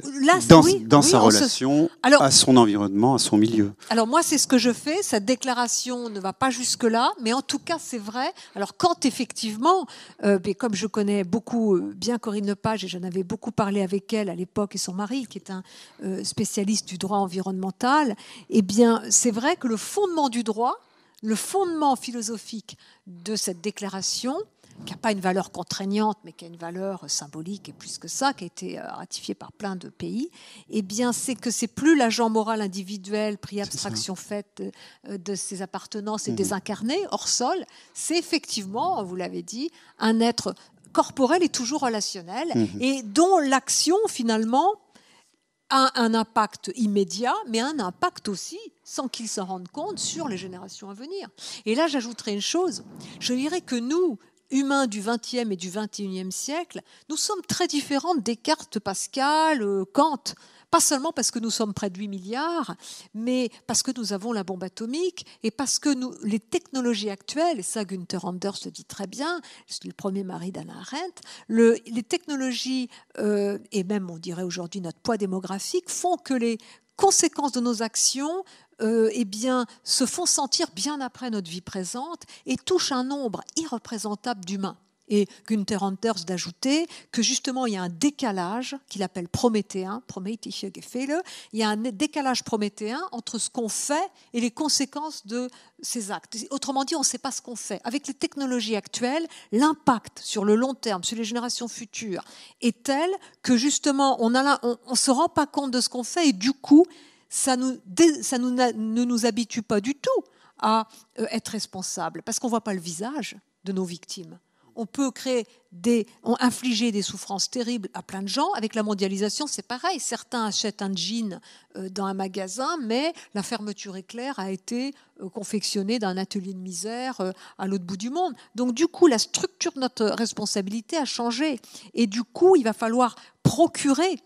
dans, sa relation à son environnement, à son milieu. Alors moi, c'est ce que je fais. Cette déclaration ne va pas jusque-là, mais en tout cas, c'est vrai. Alors quand effectivement, euh, comme je connais beaucoup euh, bien Corinne Page, et j'en avais beaucoup parlé avec elle à l'époque et son mari, qui est un spécialiste du droit environnemental, eh bien, c'est vrai que le fondement du droit, le fondement philosophique de cette déclaration, qui n'a pas une valeur contraignante, mais qui a une valeur symbolique et plus que ça, qui a été euh, ratifiée par plein de pays, eh bien, c'est que c'est plus l'agent moral individuel, pris abstraction faite euh, de ses appartenances et mhm. désincarné, hors sol, c'est effectivement, vous l'avez dit, un être corporel et toujours relationnel, mhm. et dont l'action, finalement, a un impact immédiat, mais un impact aussi, sans qu'il s'en rende compte, sur les générations à venir. Et là, j'ajouterai une chose. Je dirais que nous, humains du XXe et du XXIe siècle, nous sommes très différents des cartes Pascal, euh, Kant, pas seulement parce que nous sommes près de 8 milliards, mais parce que nous avons la bombe atomique et parce que nous, les technologies actuelles, et ça Günther Anders le dit très bien, c'est le premier mari d'Anna Arendt, les technologies euh, et même on dirait aujourd'hui notre poids démographique font que les conséquences de nos actions euh, eh bien, se font sentir bien après notre vie présente et touchent un nombre irreprésentable d'humains. Et Günther Anders d'ajouter que justement il y a un décalage qu'il appelle prométhéen, prometheus Gefehle, il y a un décalage prométhéen entre ce qu'on fait et les conséquences de ces actes. Autrement dit, on ne sait pas ce qu'on fait. Avec les technologies actuelles, l'impact sur le long terme, sur les générations futures, est tel que justement on ne se rend pas compte de ce qu'on fait et du coup ça, ne nous habitue pas du tout à euh, être responsable, parce qu'on ne voit pas le visage de nos victimes. On peut créer des, infliger des souffrances terribles à plein de gens. Avec la mondialisation, c'est pareil. Certains achètent un jean euh, dans un magasin, mais la fermeture éclair a été euh, confectionnée dans un atelier de misère à l'autre bout du monde. Donc du coup, la structure de notre responsabilité a changé. Et du coup, il va falloir procurer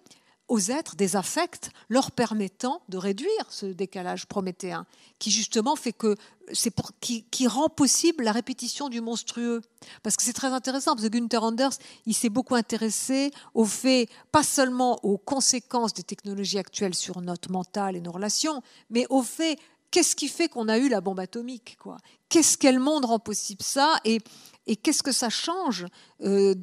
aux êtres des affects, leur permettant de réduire ce décalage prométhéen, qui justement fait que c'est qui, rend possible la répétition du monstrueux. Parce que c'est très intéressant, parce que Gunther Anders, il s'est beaucoup intéressé au fait, pas seulement aux conséquences des technologies actuelles sur notre mental et nos relations, mais au fait, qu'est-ce qui fait qu'on a eu la bombe atomique quoi Qu'est-ce qu'elle monde rend possible ça et qu'est-ce que ça change euh,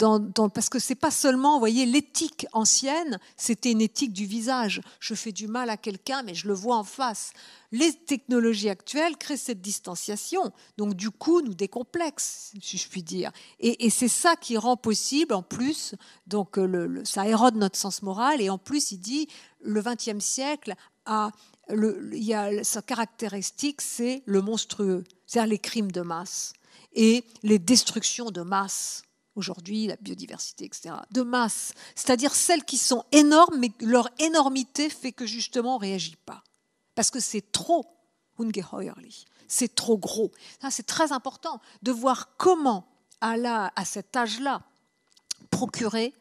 Parce que c'est pas seulement, voyez, l'éthique ancienne, c'était une éthique du visage. Je fais du mal à quelqu'un, mais je le vois en face. Les technologies actuelles créent cette distanciation, donc du coup nous décomplexe, si je puis dire. Et, c'est ça qui rend possible, en plus, donc euh, ça érode notre sens moral, et en plus il dit le XXe siècle a il y a, sa caractéristique, c'est le monstrueux, c'est-à-dire les crimes de masse et les destructions de masse. Aujourd'hui, la biodiversité, etc. De masse, c'est-à-dire celles qui sont énormes, mais leur énormité fait que justement on ne réagit pas. Parce que c'est trop c'est trop gros. C'est très important de voir comment, à, la, à cet âge-là, procurer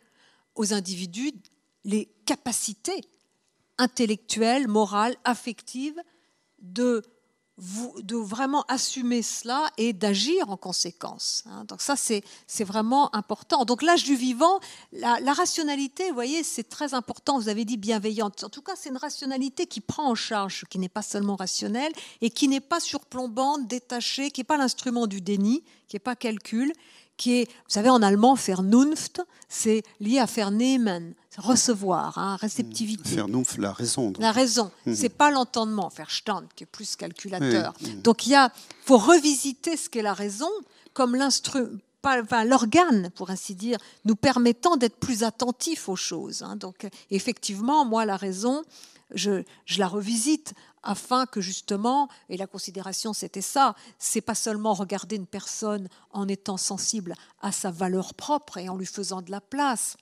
aux individus les capacités intellectuelles, morales, affectives de de vraiment assumer cela et d'agir en conséquence. Hein. Donc ça, c'est vraiment important. Donc l'âge du vivant, la, rationalité, vous voyez, c'est très important. Vous avez dit bienveillante. En tout cas, c'est une rationalité qui prend en charge, qui n'est pas seulement rationnelle et qui n'est pas surplombante, détachée, qui n'est pas l'instrument du déni, qui n'est pas calcul, qui est, vous savez, en allemand, vernunft, c'est lié à vernehmen, recevoir, hein, réceptivité. Vernunft, la raison. La raison. Mhm. C'est pas l'entendement, verstand, qui est plus calculateur. Donc il y a, faut revisiter ce qu'est la raison comme l'organe, pour ainsi dire, nous permettant d'être plus attentifs aux choses. Hein. Donc, effectivement, moi, la raison, je, la revisite afin que justement, et la considération c'était ça, c'est pas seulement regarder une personne en étant sensible à sa valeur propre et en lui faisant de la place,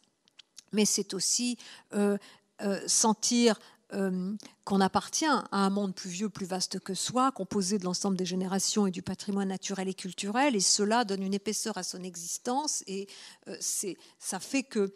mais c'est aussi euh, euh, sentir euh, qu'on appartient à un monde plus vieux, plus vaste que soi, composé de l'ensemble des générations et du patrimoine naturel et culturel, et cela donne une épaisseur à son existence, et c'est, ça fait que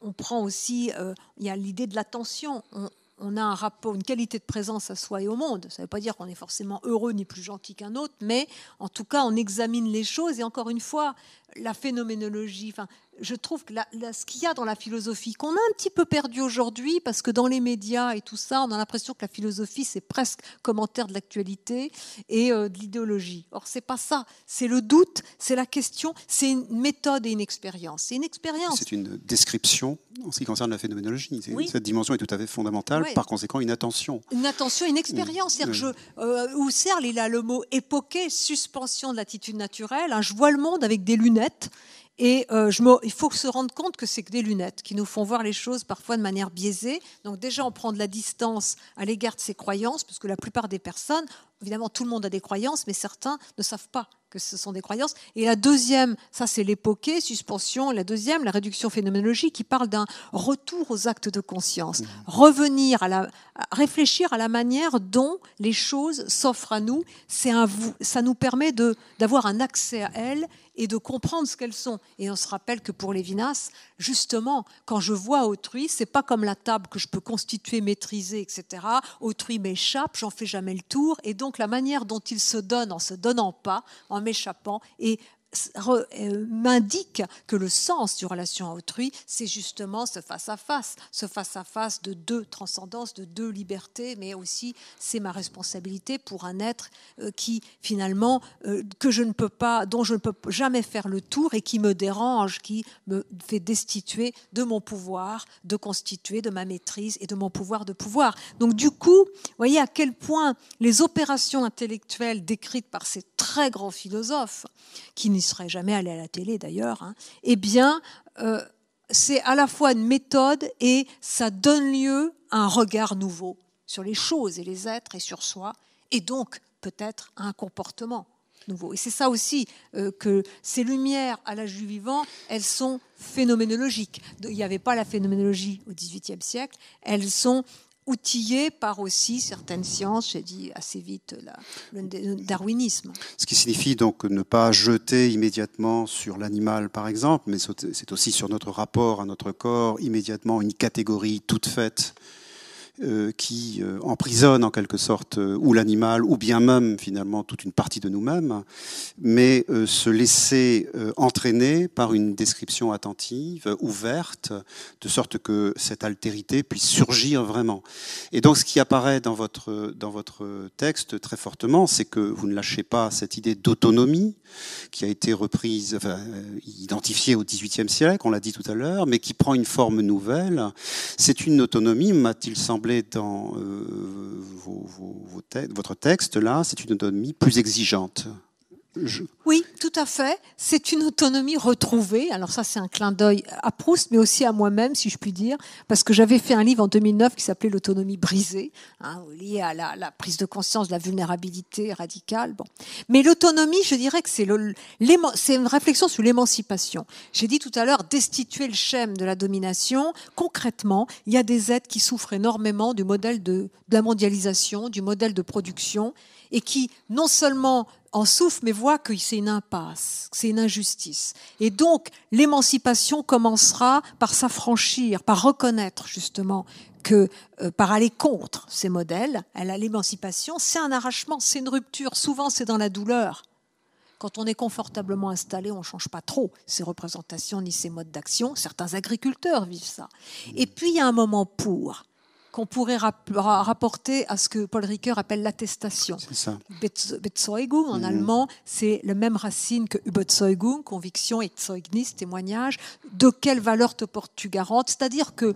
on, prend aussi, il y a l'idée de l'attention, on, on a un rapport, une qualité de présence à soi et au monde. Ça ne veut pas dire qu'on est forcément heureux ni plus gentil qu'un autre, mais en tout cas, on examine les choses. Et encore une fois, la phénoménologie, enfin, je trouve que ce qu'il y a dans la philosophie, qu'on a un petit peu perdu aujourd'hui, parce que dans les médias et tout ça, on a l'impression que la philosophie, c'est presque commentaire de l'actualité et euh, de l'idéologie. Or, c'est pas ça. C'est le doute, c'est la question, c'est une méthode et une expérience. C'est une expérience. C'est une description en ce qui concerne la phénoménologie. Cette dimension est tout à fait fondamentale, par conséquent, une attention. Une attention, une expérience. Euh, où Je, Husserl, il a le mot époqué, suspension de l'attitude naturelle. Hein, je vois le monde avec des lunettes et euh, je me, il faut se rendre compte que c'est que des lunettes qui nous font voir les choses parfois de manière biaisée. Donc déjà, on prend de la distance à l'égard de ces croyances, parce que la plupart des personnes, évidemment, tout le monde a des croyances, mais certains ne savent pas que ce sont des croyances. Et la deuxième, ça c'est l'époquée, suspension, la deuxième, la réduction phénoménologique, qui parle d'un retour aux actes de conscience, mmh. revenir à la, réfléchir à la manière dont les choses s'offrent à nous, c'est un, ça nous permet d'avoir un accès à elles et de comprendre ce qu'elles sont. Et on se rappelle que pour Lévinas, justement, quand je vois autrui, c'est pas comme la table que je peux constituer, maîtriser, etc. Autrui m'échappe, j'en fais jamais le tour, et donc la manière dont il se donne en se donnant pas, en m'échappant, est euh, m'indique que le sens du relation à autrui, c'est justement ce face-à-face, ce face-à-face de deux transcendances, de deux libertés, mais aussi c'est ma responsabilité pour un être euh, qui finalement euh, que je ne peux pas, dont je ne peux jamais faire le tour et qui me dérange, qui me fait destituer de mon pouvoir de constituer, de ma maîtrise et de mon pouvoir de pouvoir. Donc du coup, voyez à quel point les opérations intellectuelles décrites par ces très grands philosophes qui n'y serait jamais allé à la télé d'ailleurs, hein. eh bien, euh, c'est à la fois une méthode et ça donne lieu à un regard nouveau sur les choses et les êtres et sur soi, et donc peut-être à un comportement nouveau. Et c'est ça aussi euh, que ces lumières à l'âge du vivant, elles sont phénoménologiques. Il n'y avait pas la phénoménologie au XVIIIe siècle, elles sont outillé par aussi certaines sciences, j'ai dit assez vite le darwinisme. Ce qui signifie donc ne pas jeter immédiatement sur l'animal par exemple, mais c'est aussi sur notre rapport à notre corps immédiatement une catégorie toute faite euh, qui euh, emprisonne en quelque sorte euh, ou l'animal ou bien même finalement toute une partie de nous-mêmes, mais se laisser entraîner par une description attentive, ouverte, de sorte que cette altérité puisse surgir vraiment. Et donc ce qui apparaît dans votre, dans votre texte très fortement, c'est que vous ne lâchez pas cette idée d'autonomie qui a été reprise, enfin, identifiée au XVIIIe siècle, on l'a dit tout à l'heure, mais qui prend une forme nouvelle. C'est une autonomie, m'a-t-il semblé, dans euh, vos, votre texte là, c'est une autonomie plus exigeante. Oui, tout à fait. C'est une autonomie retrouvée. Alors ça, c'est un clin d'œil à Proust, mais aussi à moi-même, si je puis dire, parce que j'avais fait un livre en 2009 qui s'appelait L'autonomie brisée, hein, lié à la, prise de conscience de la vulnérabilité radicale. Bon. Mais l'autonomie, je dirais que c'est, une réflexion sur l'émancipation. J'ai dit tout à l'heure, destituer le schéma de la domination. Concrètement, il y a des êtres qui souffrent énormément du modèle de la mondialisation, du modèle de production et qui non seulement en souffre, mais voit que c'est une impasse, que c'est une injustice. Et donc, l'émancipation commencera par s'affranchir, par reconnaître justement que euh, par aller contre ces modèles, elle a l'émancipation, c'est un arrachement, c'est une rupture, souvent c'est dans la douleur. Quand on est confortablement installé, on ne change pas trop ses représentations ni ses modes d'action. Certains agriculteurs vivent ça. Et puis il y a un moment pour qu'on pourrait rapporter à ce que Paul Ricoeur appelle l'attestation. Bezeugung en mm-hmm. allemand, c'est la même racine que Überzeugung, conviction et Zeugnis, témoignage. De quelle valeur te portes-tu garante C'est-à-dire que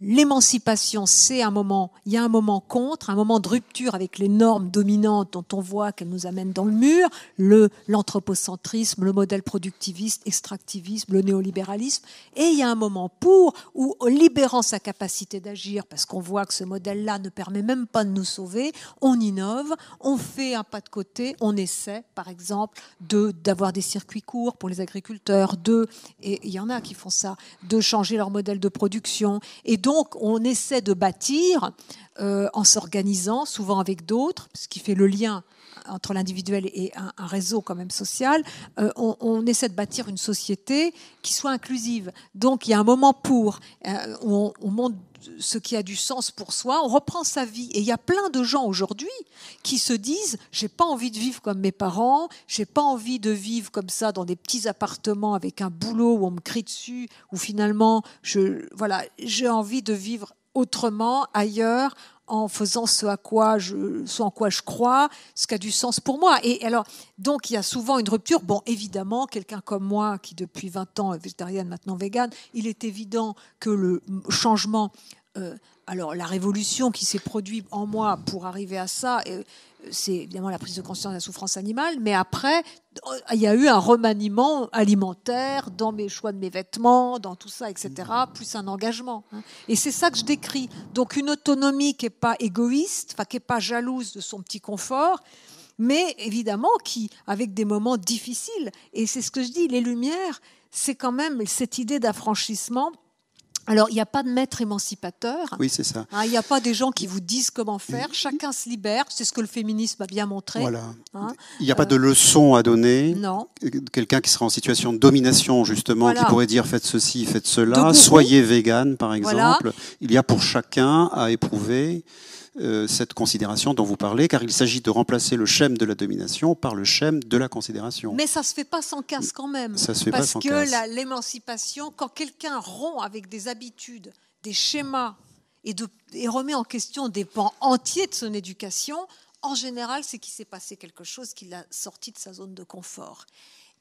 l'émancipation, c'est un moment, il y a un moment contre, un moment de rupture avec les normes dominantes dont on voit qu'elles nous amènent dans le mur, le, l'anthropocentrisme, le modèle productiviste, extractivisme, le néolibéralisme, et il y a un moment pour où, libérant sa capacité d'agir, parce qu'on voit que ce modèle-là ne permet même pas de nous sauver, on innove, on fait un pas de côté, on essaie, par exemple, de, d'avoir des circuits courts pour les agriculteurs, de, et il y en a qui font ça, de changer leur modèle de production et de donc, on essaie de bâtir euh, en s'organisant, souvent avec d'autres, ce qui fait le lien entre l'individuel et un, réseau quand même social, euh, on, essaie de bâtir une société qui soit inclusive. Donc il y a un moment pour, euh, on, monte ce qui a du sens pour soi, on reprend sa vie. Et il y a plein de gens aujourd'hui qui se disent j'ai pas envie de vivre comme mes parents, j'ai pas envie de vivre comme ça dans des petits appartements avec un boulot où on me crie dessus, où finalement je voilà j'ai envie de vivre autrement, ailleurs, en faisant ce à quoi je, ce en quoi je crois, ce qui a du sens pour moi. Et alors, donc, il y a souvent une rupture. Bon, évidemment, quelqu'un comme moi, qui depuis 20 ans est végétarienne, maintenant végane, il est évident que le changement euh, alors la révolution qui s'est produite en moi pour arriver à ça, euh, c'est évidemment la prise de conscience de la souffrance animale, mais après, euh, il y a eu un remaniement alimentaire dans mes choix de mes vêtements, dans tout ça, etc., mm. plus un engagement. Hein. Et c'est ça que je décris. Donc une autonomie qui n'est pas égoïste, qui n'est pas jalouse de son petit confort, mais évidemment qui, avec des moments difficiles, et c'est ce que je dis, les lumières, c'est quand même cette idée d'affranchissement alors, il n'y a pas de maître émancipateur. Oui, c'est ça. Hein, il n'y a pas des gens qui vous disent comment faire. Mm-hmm. Chacun se libère. C'est ce que le féminisme a bien montré. Voilà. Hein. il n'y a pas de euh, leçon à donner. Non. Quelqu'un qui sera en situation de domination, justement, qui pourrait dire faites ceci, faites cela, soyez vegan, par exemple. Il y a pour chacun à éprouver euh, cette considération dont vous parlez, car il s'agit de remplacer le schème de la domination par le schème de la considération. Mais ça ne se fait pas sans casse quand même. Ça se fait parce pas sans que l'émancipation, quand quelqu'un rompt avec des habitudes, des schémas, et, remet en question des pans entiers de son éducation, en général, c'est qu'il s'est passé quelque chose qu'il a sorti de sa zone de confort.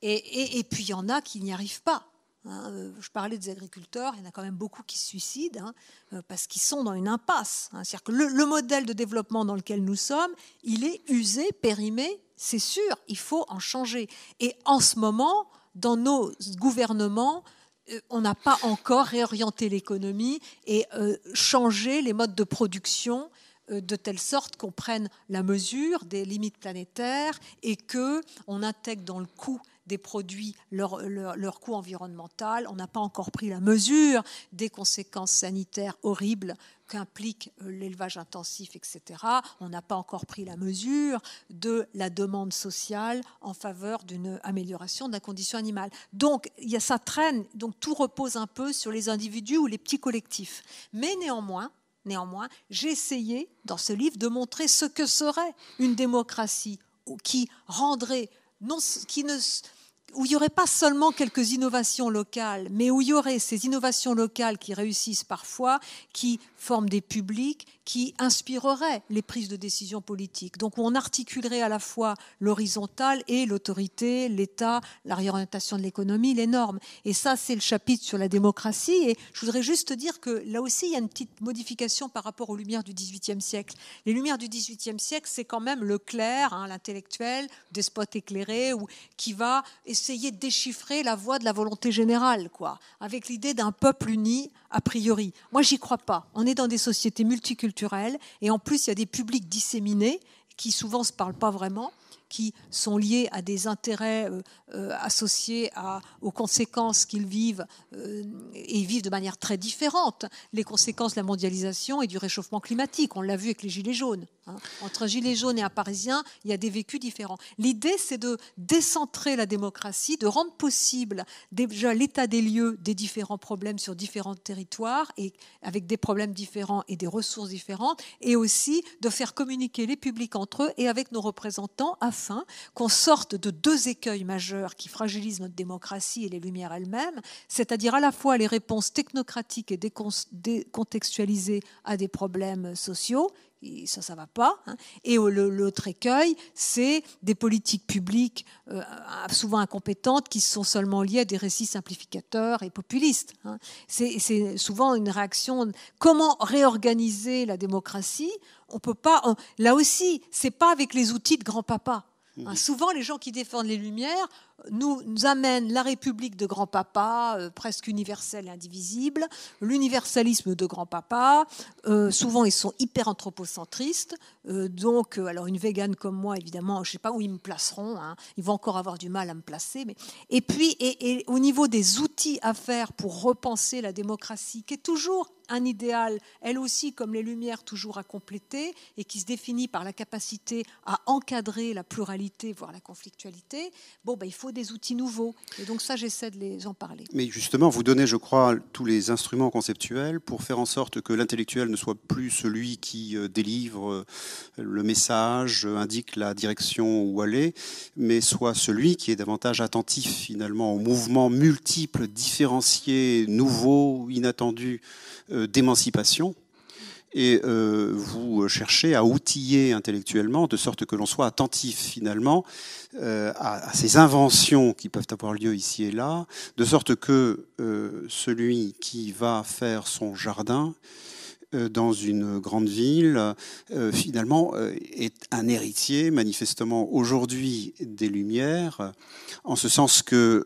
et puis il y en a qui n'y arrivent pas. Hein, euh, je parlais des agriculteurs, il y en a quand même beaucoup qui se suicident hein, euh, parce qu'ils sont dans une impasse. Hein. cest que le, modèle de développement dans lequel nous sommes, il est usé, périmé, c'est sûr, il faut en changer. Et en ce moment, dans nos gouvernements, euh, on n'a pas encore réorienté l'économie et changé les modes de production de telle sorte qu'on prenne la mesure des limites planétaires et que on intègre dans le coût des produits, leur, leur, coût environnemental. On n'a pas encore pris la mesure des conséquences sanitaires horribles qu'implique euh, l'élevage intensif, etc. On n'a pas encore pris la mesure de la demande sociale en faveur d'une amélioration de la condition animale. Donc, il y a ça traîne, donc tout repose un peu sur les individus ou les petits collectifs. Mais néanmoins, néanmoins j'ai essayé, dans ce livre, de montrer ce que serait une démocratie qui rendrait non, qui ne où il n'y aurait pas seulement quelques innovations locales, mais où il y aurait ces innovations locales qui réussissent parfois, qui forment des publics, qui inspirerait les prises de décision politiques. Donc on articulerait à la fois l'horizontale et l'autorité, l'État, la réorientation de l'économie, les normes. Et ça, c'est le chapitre sur la démocratie. Et je voudrais juste dire que là aussi, il y a une petite modification par rapport aux Lumières du XVIIIe siècle. Les Lumières du XVIIIe siècle, c'est quand même le clair, hein, l'intellectuel, despote éclairé, ou qui va essayer de déchiffrer la voie de la volonté générale, quoi, avec l'idée d'un peuple uni a priori. Moi, j'y crois pas. On est dans des sociétés multiculturelles et en plus, il y a des publics disséminés qui souvent ne se parlent pas vraiment, qui sont liés à des intérêts euh, euh, associés aux conséquences qu'ils vivent, euh, et vivent de manière très différente, les conséquences de la mondialisation et du réchauffement climatique. On l'a vu avec les Gilets jaunes. Hein. Entre un gilet jaune et un parisien, il y a des vécus différents. L'idée, c'est de décentrer la démocratie, de rendre possible déjà l'état des lieux des différents problèmes sur différents territoires et avec des problèmes différents et des ressources différentes, et aussi de faire communiquer les publics entre eux et avec nos représentants afin qu'on sorte de deux écueils majeurs qui fragilisent notre démocratie et les Lumières elles-mêmes, c'est-à-dire à la fois les réponses technocratiques et décontextualisées à des problèmes sociaux ça, ça va pas. Hein. Et l'autre écueil, c'est des politiques publiques euh, souvent incompétentes qui sont seulement liées à des récits simplificateurs et populistes. Hein. C'est souvent une réaction. Comment réorganiser la démocratie On peut pas. là aussi, c'est pas avec les outils de grand-papa. Hein. Mmh. souvent, les gens qui défendent les Lumières nous, nous amène la République de grand-papa, euh, presque universelle et indivisible, l'universalisme de grand-papa. Euh, souvent, ils sont hyper anthropocentristes. Euh, donc, alors une végane comme moi, évidemment, je ne sais pas où ils me placeront. Hein, ils vont encore avoir du mal à me placer. Mais... Et puis, et, au niveau des outils à faire pour repenser la démocratie, qui est toujours un idéal, elle aussi, comme les Lumières, toujours à compléter, et qui se définit par la capacité à encadrer la pluralité, voire la conflictualité, bon, ben, il faut des outils nouveaux. Et donc ça, j'essaie de les en parler. Mais justement, vous donnez, je crois, tous les instruments conceptuels pour faire en sorte que l'intellectuel ne soit plus celui qui euh, délivre euh, le message, euh, indique la direction où aller, mais soit celui qui est davantage attentif finalement aux mouvements multiples, différenciés, nouveaux, inattendus d'émancipation et euh, vous euh, cherchez à outiller intellectuellement de sorte que l'on soit attentif finalement euh, à, ces inventions qui peuvent avoir lieu ici et là, de sorte que celui qui va faire son jardin euh, dans une grande ville, euh, finalement, euh, est un héritier, manifestement, aujourd'hui des Lumières, en ce sens que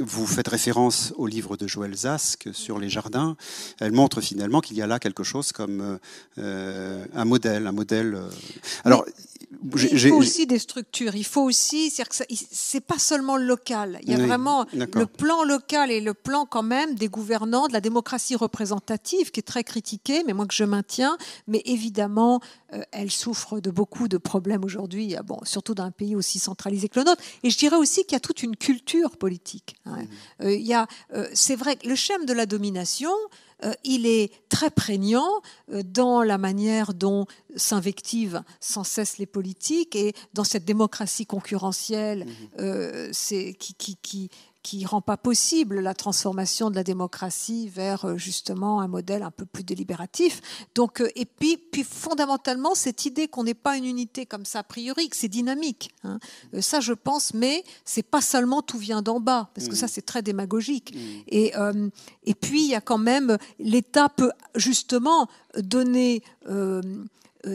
vous faites référence au livre de Joël Zask sur les jardins. Elle montre finalement qu'il y a là quelque chose comme un modèle, un modèle. Alors, il faut aussi des structures. Il faut aussi, c'est pas seulement local. Il y a vraiment le plan local et le plan quand même des gouvernants, de la démocratie représentative qui est très critiquée, mais moi que je maintiens. Mais évidemment, euh, elle souffre de beaucoup de problèmes aujourd'hui, euh, bon, surtout dans un pays aussi centralisé que le nôtre. Et je dirais aussi qu'il y a toute une culture politique. Hein. Mmh. Euh, il y a, c'est vrai, le schème de la domination euh, il est très prégnant euh, dans la manière dont s'invectivent sans cesse les politiques et dans cette démocratie concurrentielle mmh euh, qui, qui rend pas possible la transformation de la démocratie vers euh, justement un modèle un peu plus délibératif. Donc, euh, et puis, puis fondamentalement, cette idée qu'on n'est pas une unité comme ça a priori, que c'est dynamique, hein. euh, ça je pense, mais c'est pas seulement tout vient d'en bas, parce que mmh. ça c'est très démagogique. Mmh. Et, et puis il y a quand même, l'État peut justement donner,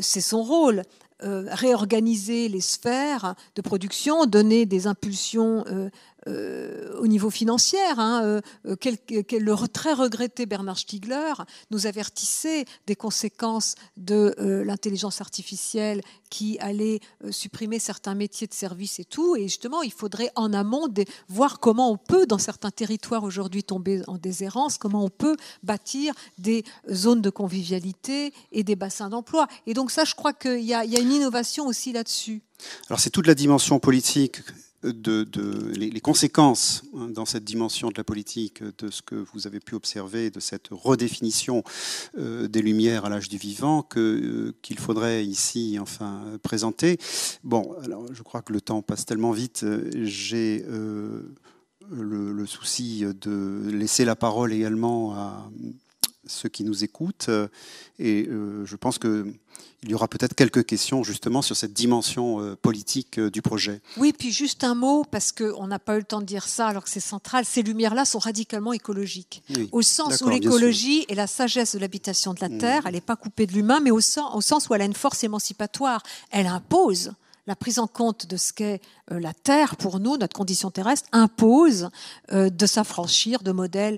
c'est son rôle, réorganiser les sphères de production, donner des impulsions euh, au niveau financier. Hein, euh, le très regretté Bernard Stiegler nous avertissait des conséquences de euh, l'intelligence artificielle qui allait supprimer certains métiers de service et tout. Et justement, il faudrait en amont voir comment on peut, dans certains territoires aujourd'hui tombés en déshérence, comment on peut bâtir des zones de convivialité et des bassins d'emploi. Et donc ça, je crois qu'il y a une innovation aussi là-dessus. Alors c'est toute la dimension politique de, les, conséquences hein, dans cette dimension de la politique de ce que vous avez pu observer, de cette redéfinition euh, des lumières à l'âge du vivant que euh, qu'il faudrait ici enfin présenter. Bon, alors je crois que le temps passe tellement vite, euh, j'ai le, le, souci de laisser la parole également à ceux qui nous écoutent. Euh, et euh, je pense qu'il y aura peut-être quelques questions justement sur cette dimension euh, politique du projet. Oui, puis juste un mot, parce qu'on n'a pas eu le temps de dire ça alors que c'est central, ces lumières-là sont radicalement écologiques. Au sens où l'écologie et la sagesse de l'habitation de la mmh. Terre, elle n'est pas coupée de l'humain, mais au sens, au sens où elle a une force émancipatoire. Elle impose la prise en compte de ce qu'est la Terre pour nous, notre condition terrestre, impose de s'affranchir de modèles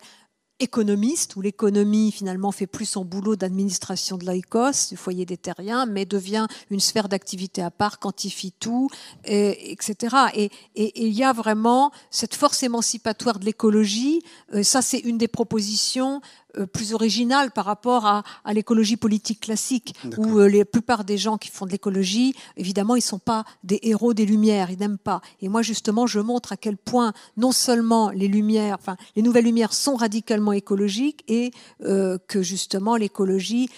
économiste, où l'économie finalement fait plus son boulot d'administration de l'Aïkos, du foyer des terriens, mais devient une sphère d'activité à part, quantifie tout, et, etc. Et il y a vraiment cette force émancipatoire de l'écologie. Euh, ça, c'est une des propositions euh, plus original par rapport à, l'écologie politique classique, où euh, la plupart des gens qui font de l'écologie, évidemment, ils ne sont pas des héros des Lumières, ils n'aiment pas. Et moi, justement, je montre à quel point non seulement les Lumières, enfin, les Nouvelles Lumières sont radicalement écologiques et euh, que justement l'écologie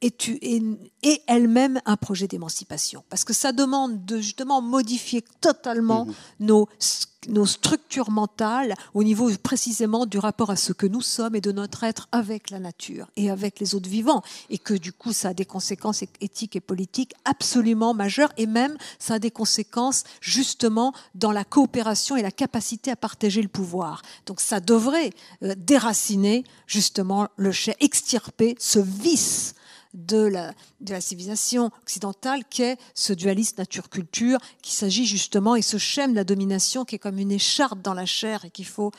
est, elle-même un projet d'émancipation. Parce que ça demande de justement modifier totalement mmh nos nos nos structures mentales au niveau précisément du rapport à ce que nous sommes et de notre être avec la nature et avec les autres vivants. Et que du coup, ça a des conséquences éthiques et politiques absolument majeures et même ça a des conséquences justement dans la coopération et la capacité à partager le pouvoir. Donc ça devrait euh, déraciner justement le chef, extirper ce vice de la, de la civilisation occidentale qu'est ce dualisme nature-culture, qui s'agit justement, et ce schème de la domination qui est comme une écharpe dans la chair et qu'il faut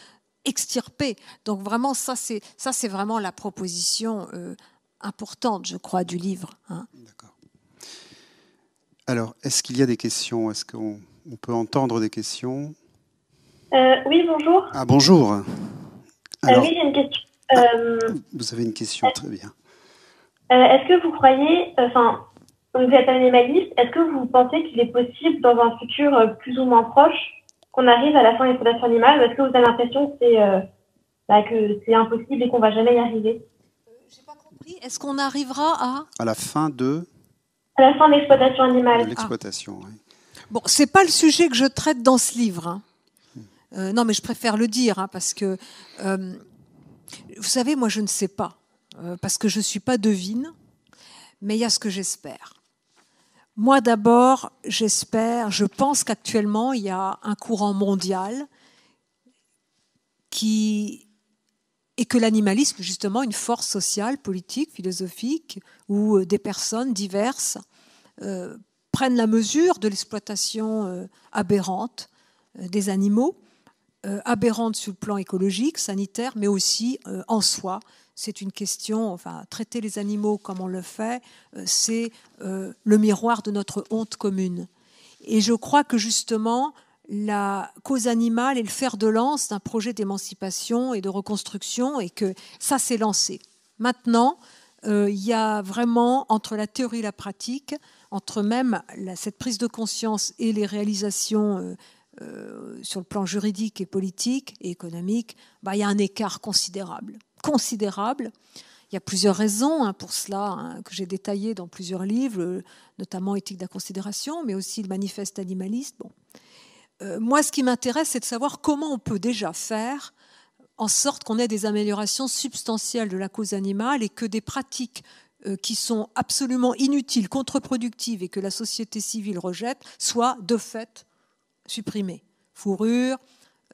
extirper. Donc vraiment, ça c'est, ça, c'est vraiment la proposition euh, importante, je crois, du livre. Hein. Alors, est-ce qu'il y a des questions Est-ce qu'on peut entendre des questions euh, Oui, bonjour. Ah, bonjour. Euh, Alors, ah, vous avez une question, très bien. Euh, est-ce que vous croyez, euh, enfin, vous êtes animaliste, est-ce que vous pensez qu'il est possible dans un futur euh, plus ou moins proche qu'on arrive à la fin des animale animales Est-ce que vous avez l'impression que c'est bah, que c'est impossible et qu'on va jamais y arriver J'ai pas compris. Est-ce qu'on arrivera à à la fin de à la fin de l'exploitation animale. L'exploitation, oui. Ah. Bon, c'est pas le sujet que je traite dans ce livre. Hein. non, mais je préfère le dire hein, parce que vous savez, moi, je ne sais pas. Euh, parce que je ne suis pas devine, mais il y a ce que j'espère. Moi d'abord, j'espère, je pense qu'actuellement, il y a un courant mondial qui et que l'animalisme, justement, une force sociale, politique, philosophique, où euh, des personnes diverses euh, prennent la mesure de l'exploitation aberrante des animaux, aberrante sur le plan écologique, sanitaire, mais aussi en soi, c'est une question, enfin, traiter les animaux comme on le fait, euh, c'est euh, le miroir de notre honte commune. Et je crois que justement, la cause animale est le fer de lance d'un projet d'émancipation et de reconstruction, et que ça s'est lancé. Maintenant, euh, il y a vraiment entre la théorie et la pratique, entre même cette prise de conscience et les réalisations. sur le plan juridique et politique et économique, bah, il y a un écart considérable considérable. Il y a plusieurs raisons hein, pour cela hein, que j'ai détaillées dans plusieurs livres, notamment Éthique de la considération, mais aussi le manifeste animaliste. Bon. Euh, moi, ce qui m'intéresse, c'est de savoir comment on peut déjà faire en sorte qu'on ait des améliorations substantielles de la cause animale et que des pratiques euh, qui sont absolument inutiles, contre-productives et que la société civile rejette, soient de fait supprimées. Fourrure,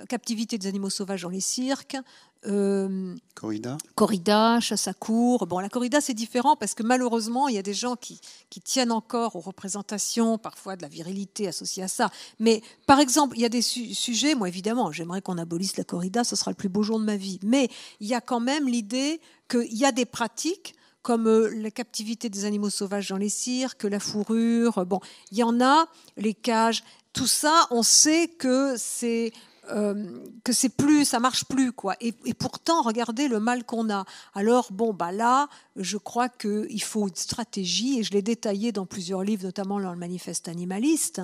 captivité des animaux sauvages dans les cirques. Euh, corrida. Corrida, chasse à cour. Bon, la corrida, c'est différent parce que malheureusement, il y a des gens qui, qui, tiennent encore aux représentations, parfois de la virilité associée à ça. Mais par exemple, il y a des sujets, moi évidemment, j'aimerais qu'on abolisse la corrida, ce sera le plus beau jour de ma vie. Mais il y a quand même l'idée qu'il y a des pratiques comme euh, la captivité des animaux sauvages dans les cirques, la fourrure, bon, il y en a, les cages, tout ça, on sait que c'est euh, que c'est plus, ça marche plus quoi. Et, pourtant, regardez le mal qu'on a. Alors bon, bah là, je crois qu'il faut une stratégie et je l'ai détaillé dans plusieurs livres, notamment dans le Manifeste animaliste,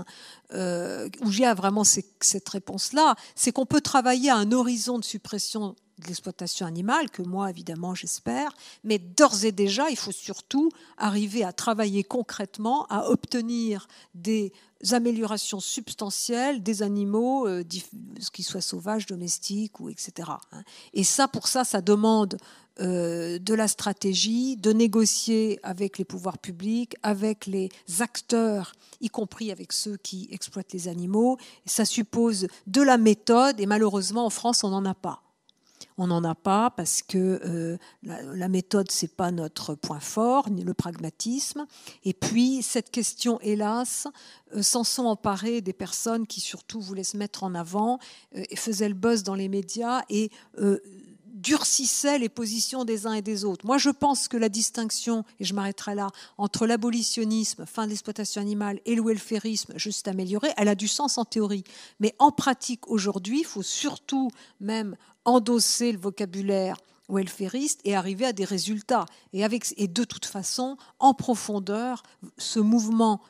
euh, où j'ai vraiment cette réponse-là, c'est qu'on peut travailler à un horizon de suppression de l'exploitation animale, que moi évidemment j'espère, mais d'ores et déjà il faut surtout arriver à travailler concrètement, à obtenir des améliorations substantielles des animaux, euh, qu'ils soient sauvages, domestiques ou etc. Hein. Et ça, pour ça, ça demande euh, de la stratégie, de négocier avec les pouvoirs publics, avec les acteurs, y compris avec ceux qui exploitent les animaux. ça suppose de la méthode, et malheureusement en France, on n'en a pas on n'en a pas parce que euh, la, la, méthode, n'est pas notre point fort, ni le pragmatisme. Et puis, cette question, hélas, euh, s'en sont emparées des personnes qui surtout voulaient se mettre en avant, et euh, faisaient le buzz dans les médias et durcissaient les positions des uns et des autres. Moi, je pense que la distinction, et je m'arrêterai là, entre l'abolitionnisme, fin de l'exploitation animale, et le welfarisme, juste amélioré, elle a du sens en théorie. Mais en pratique, aujourd'hui, il faut surtout même endosser le vocabulaire welfariste et arriver à des résultats. Et, avec, et de toute façon, en profondeur, ce mouvement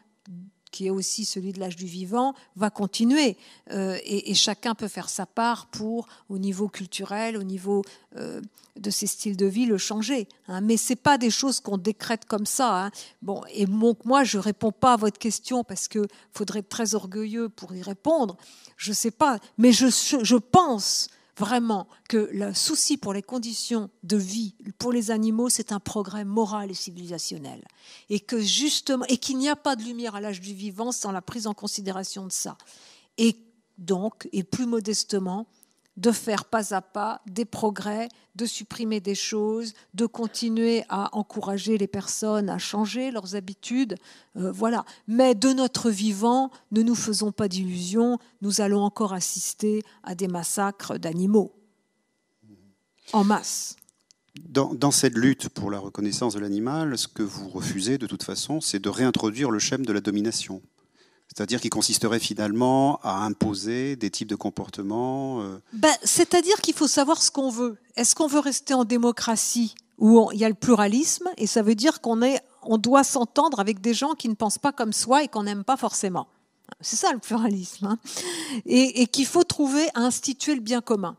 qui est aussi celui de l'âge du vivant, va continuer. Euh, et, chacun peut faire sa part pour, au niveau culturel, au niveau euh, de ses styles de vie, le changer. Hein. Mais ce pas des choses qu'on décrète comme ça. Hein. Bon, et mon, moi, je réponds pas à votre question parce qu'il faudrait être très orgueilleux pour y répondre. Je ne sais pas. Mais je, je pense vraiment que le souci pour les conditions de vie pour les animaux, c'est un progrès moral et civilisationnel. Et que justement, et qu'il n'y a pas de lumière à l'âge du vivant sans la prise en considération de ça. Et donc, et plus modestement, de faire pas à pas des progrès, de supprimer des choses, de continuer à encourager les personnes à changer leurs habitudes. Euh, voilà. Mais de notre vivant, ne nous faisons pas d'illusions, nous allons encore assister à des massacres d'animaux en masse. Dans, dans, cette lutte pour la reconnaissance de l'animal, ce que vous refusez de toute façon, c'est de réintroduire le schème de la domination. C'est-à-dire qu'il consisterait finalement à imposer des types de comportements euh, bah, C'est-à-dire qu'il faut savoir ce qu'on veut. Est-ce qu'on veut rester en démocratie où il y a le pluralisme et ça veut dire qu'on est, on doit s'entendre avec des gens qui ne pensent pas comme soi et qu'on n'aime pas forcément. C'est ça le pluralisme. Hein. et qu'il faut trouver à instituer le bien commun.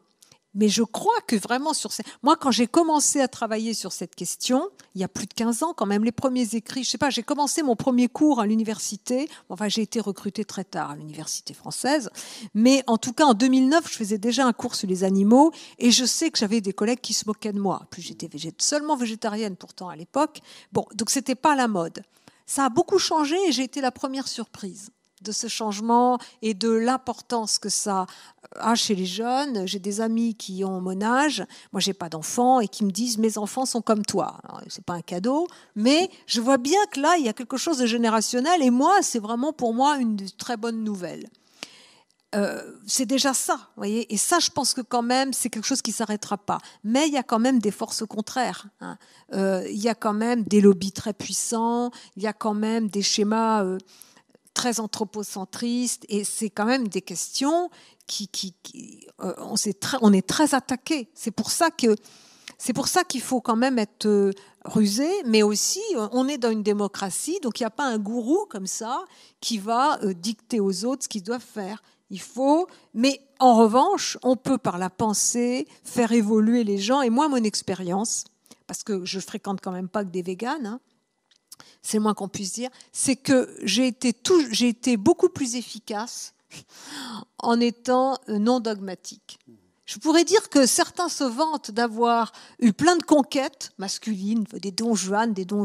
Mais je crois que vraiment sur ces... Moi, quand j'ai commencé à travailler sur cette question, il y a plus de 15 ans quand même, les premiers écrits, je sais pas, j'ai commencé mon premier cours à l'université. Enfin, j'ai été recrutée très tard à l'université française. Mais en tout cas, en 2009, je faisais déjà un cours sur les animaux et je sais que j'avais des collègues qui se moquaient de moi. Plus j'étais seulement végétarienne pourtant à l'époque. Bon, donc c'était pas la mode. Ça a beaucoup changé et j'ai été la première surprise de ce changement et de l'importance que ça a chez les jeunes. J'ai des amis qui ont mon âge, moi j'ai pas d'enfants et qui me disent mes enfants sont comme toi. C'est pas un cadeau, mais je vois bien que là il y a quelque chose de générationnel et moi c'est vraiment pour moi une très bonne nouvelle. Euh, c'est déjà ça, vous voyez. Et ça, je pense que quand même, c'est quelque chose qui s'arrêtera pas. Mais il y a quand même des forces contraires. Hein. Euh, il y a quand même des lobbies très puissants. Il y a quand même des schémas euh, très anthropocentriste, et c'est quand même des questions qui, euh, on, est très, on attaqué. C'est pour ça que c'est pour ça qu'il faut quand même être euh, rusé, mais aussi euh, on est dans une démocratie, donc il n'y a pas un gourou comme ça qui va dicter aux autres ce qu'ils doivent faire. Il faut, mais en revanche, on peut par la pensée faire évoluer les gens. Et moi, mon expérience, parce que je fréquente quand même pas que des véganes, hein, c'est le moins qu'on puisse dire, c'est que j'ai été, beaucoup plus efficace en étant euh, non dogmatique. Je pourrais dire que certains se vantent d'avoir eu plein de conquêtes masculines, des Don des Don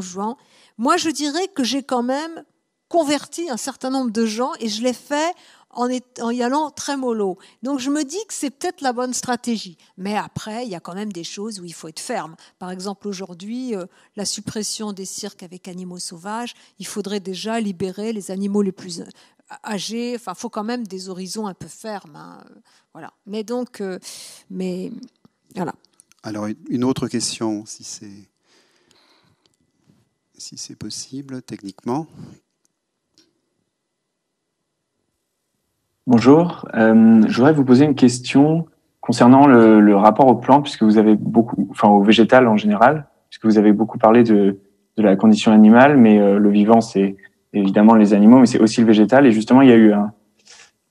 Moi, je dirais que j'ai quand même converti un certain nombre de gens et je l'ai fait en, y allant très mollo. Donc je me dis que c'est peut-être la bonne stratégie. Mais après, il y a quand même des choses où il faut être ferme. Par exemple, aujourd'hui, euh, la suppression des cirques avec animaux sauvages, il faudrait déjà libérer les animaux les plus euh, âgés. Enfin, il faut quand même des horizons un peu fermes. Hein. Voilà. Mais donc, euh, mais voilà. Alors, une autre question, si c'est si c'est possible techniquement, Bonjour, euh, je voudrais vous poser une question concernant le, rapport aux plantes, puisque vous avez beaucoup, enfin au végétal en général, puisque vous avez beaucoup parlé de, la condition animale, mais euh, le vivant c'est évidemment les animaux, mais c'est aussi le végétal. Et justement, il y a eu un,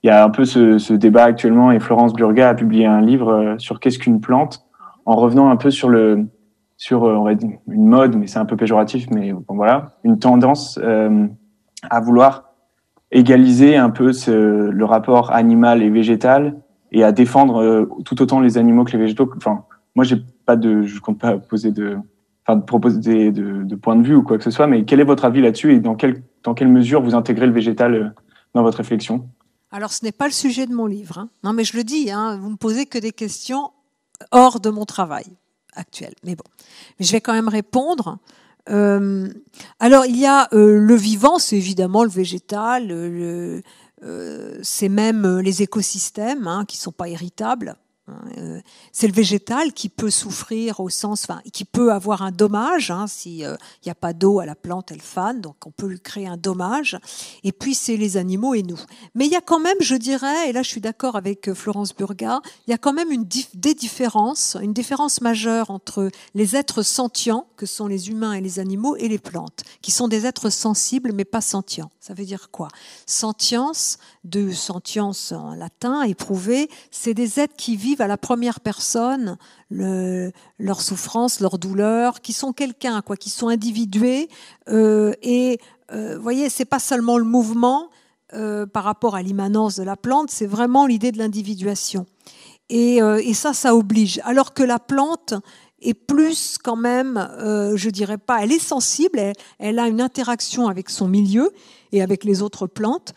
il y a un peu ce, débat actuellement, et Florence Burga a publié un livre euh, sur qu'est-ce qu'une plante, en revenant un peu sur le, sur euh, on va dire une mode, mais c'est un peu péjoratif, mais voilà, une tendance à vouloir égaliser un peu le rapport animal et végétal et à défendre euh, tout autant les animaux que les végétaux. Enfin, moi, j'ai pas de, je compte pas poser de, enfin, proposer de, de point de vue ou quoi que ce soit, mais quel est votre avis là-dessus et dans quelle, dans quelle mesure vous intégrez le végétal euh, dans votre réflexion Alors, ce n'est pas le sujet de mon livre. Hein. Non, mais je le dis, hein, vous me posez que des questions hors de mon travail actuel. Mais bon, mais je vais quand même répondre euh, alors il y a euh, le vivant, c'est évidemment le végétal, euh, c'est même les écosystèmes hein, qui ne sont pas irritables. Hein, euh, c'est le végétal qui peut souffrir au sens, enfin, qui peut avoir un dommage. Hein, S'il euh, n'y a pas d'eau à la plante, elle fane, donc on peut lui créer un dommage. Et puis c'est les animaux et nous. Mais il y a quand même, je dirais, et là je suis d'accord avec euh, Florence Burga, il y a quand même une des différences, une différence majeure entre les êtres sentients, que sont les humains et les animaux, et les plantes, qui sont des êtres sensibles mais pas sentients. Ça veut dire quoi Sentience, de sentience en latin, éprouvée, c'est des êtres qui vivent à la première personne le, leur souffrance, leur douleur, qui sont quelqu'un, quoi, qui sont individués. Euh, et euh, voyez, c'est pas seulement le mouvement euh, par rapport à l'immanence de la plante, c'est vraiment l'idée de l'individuation. Et, euh, ça, ça oblige. Alors que la plante, est plus quand même, je dirais pas, elle est sensible, elle, a une interaction avec son milieu et avec les autres plantes,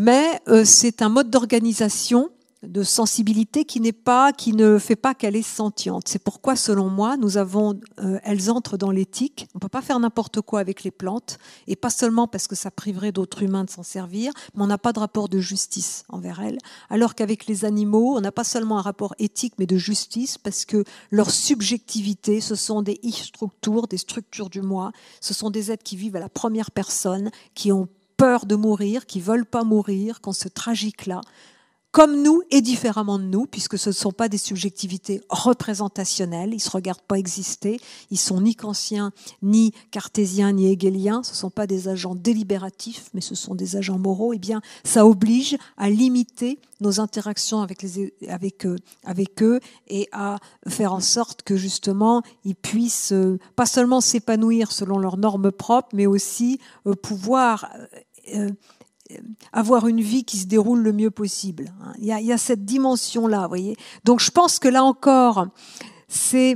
mais euh, c'est un mode d'organisation de sensibilité qui n'est pas, qui ne fait pas qu'elle est sentiente. C'est pourquoi, selon moi, nous avons, euh, elles entrent dans l'éthique. On ne peut pas faire n'importe quoi avec les plantes, et pas seulement parce que ça priverait d'autres humains de s'en servir, mais on n'a pas de rapport de justice envers elles. Alors qu'avec les animaux, on n'a pas seulement un rapport éthique, mais de justice, parce que leur subjectivité, ce sont des structures des structures du moi, ce sont des êtres qui vivent à la première personne, qui ont peur de mourir, qui veulent pas mourir, qu'on ce tragique-là, comme nous et différemment de nous, puisque ce ne sont pas des subjectivités représentationnelles, ils ne se regardent pas exister, ils sont ni kantiens, ni cartésiens, ni hegeliens, ce ne sont pas des agents délibératifs, mais ce sont des agents moraux, et eh bien ça oblige à limiter nos interactions avec, les, avec, eux, avec eux et à faire en sorte que justement ils puissent euh, pas seulement s'épanouir selon leurs normes propres, mais aussi euh, pouvoir euh, euh, avoir une vie qui se déroule le mieux possible. Hein. Il y a, cette dimension-là, vous voyez. Donc je pense que là encore, c'est...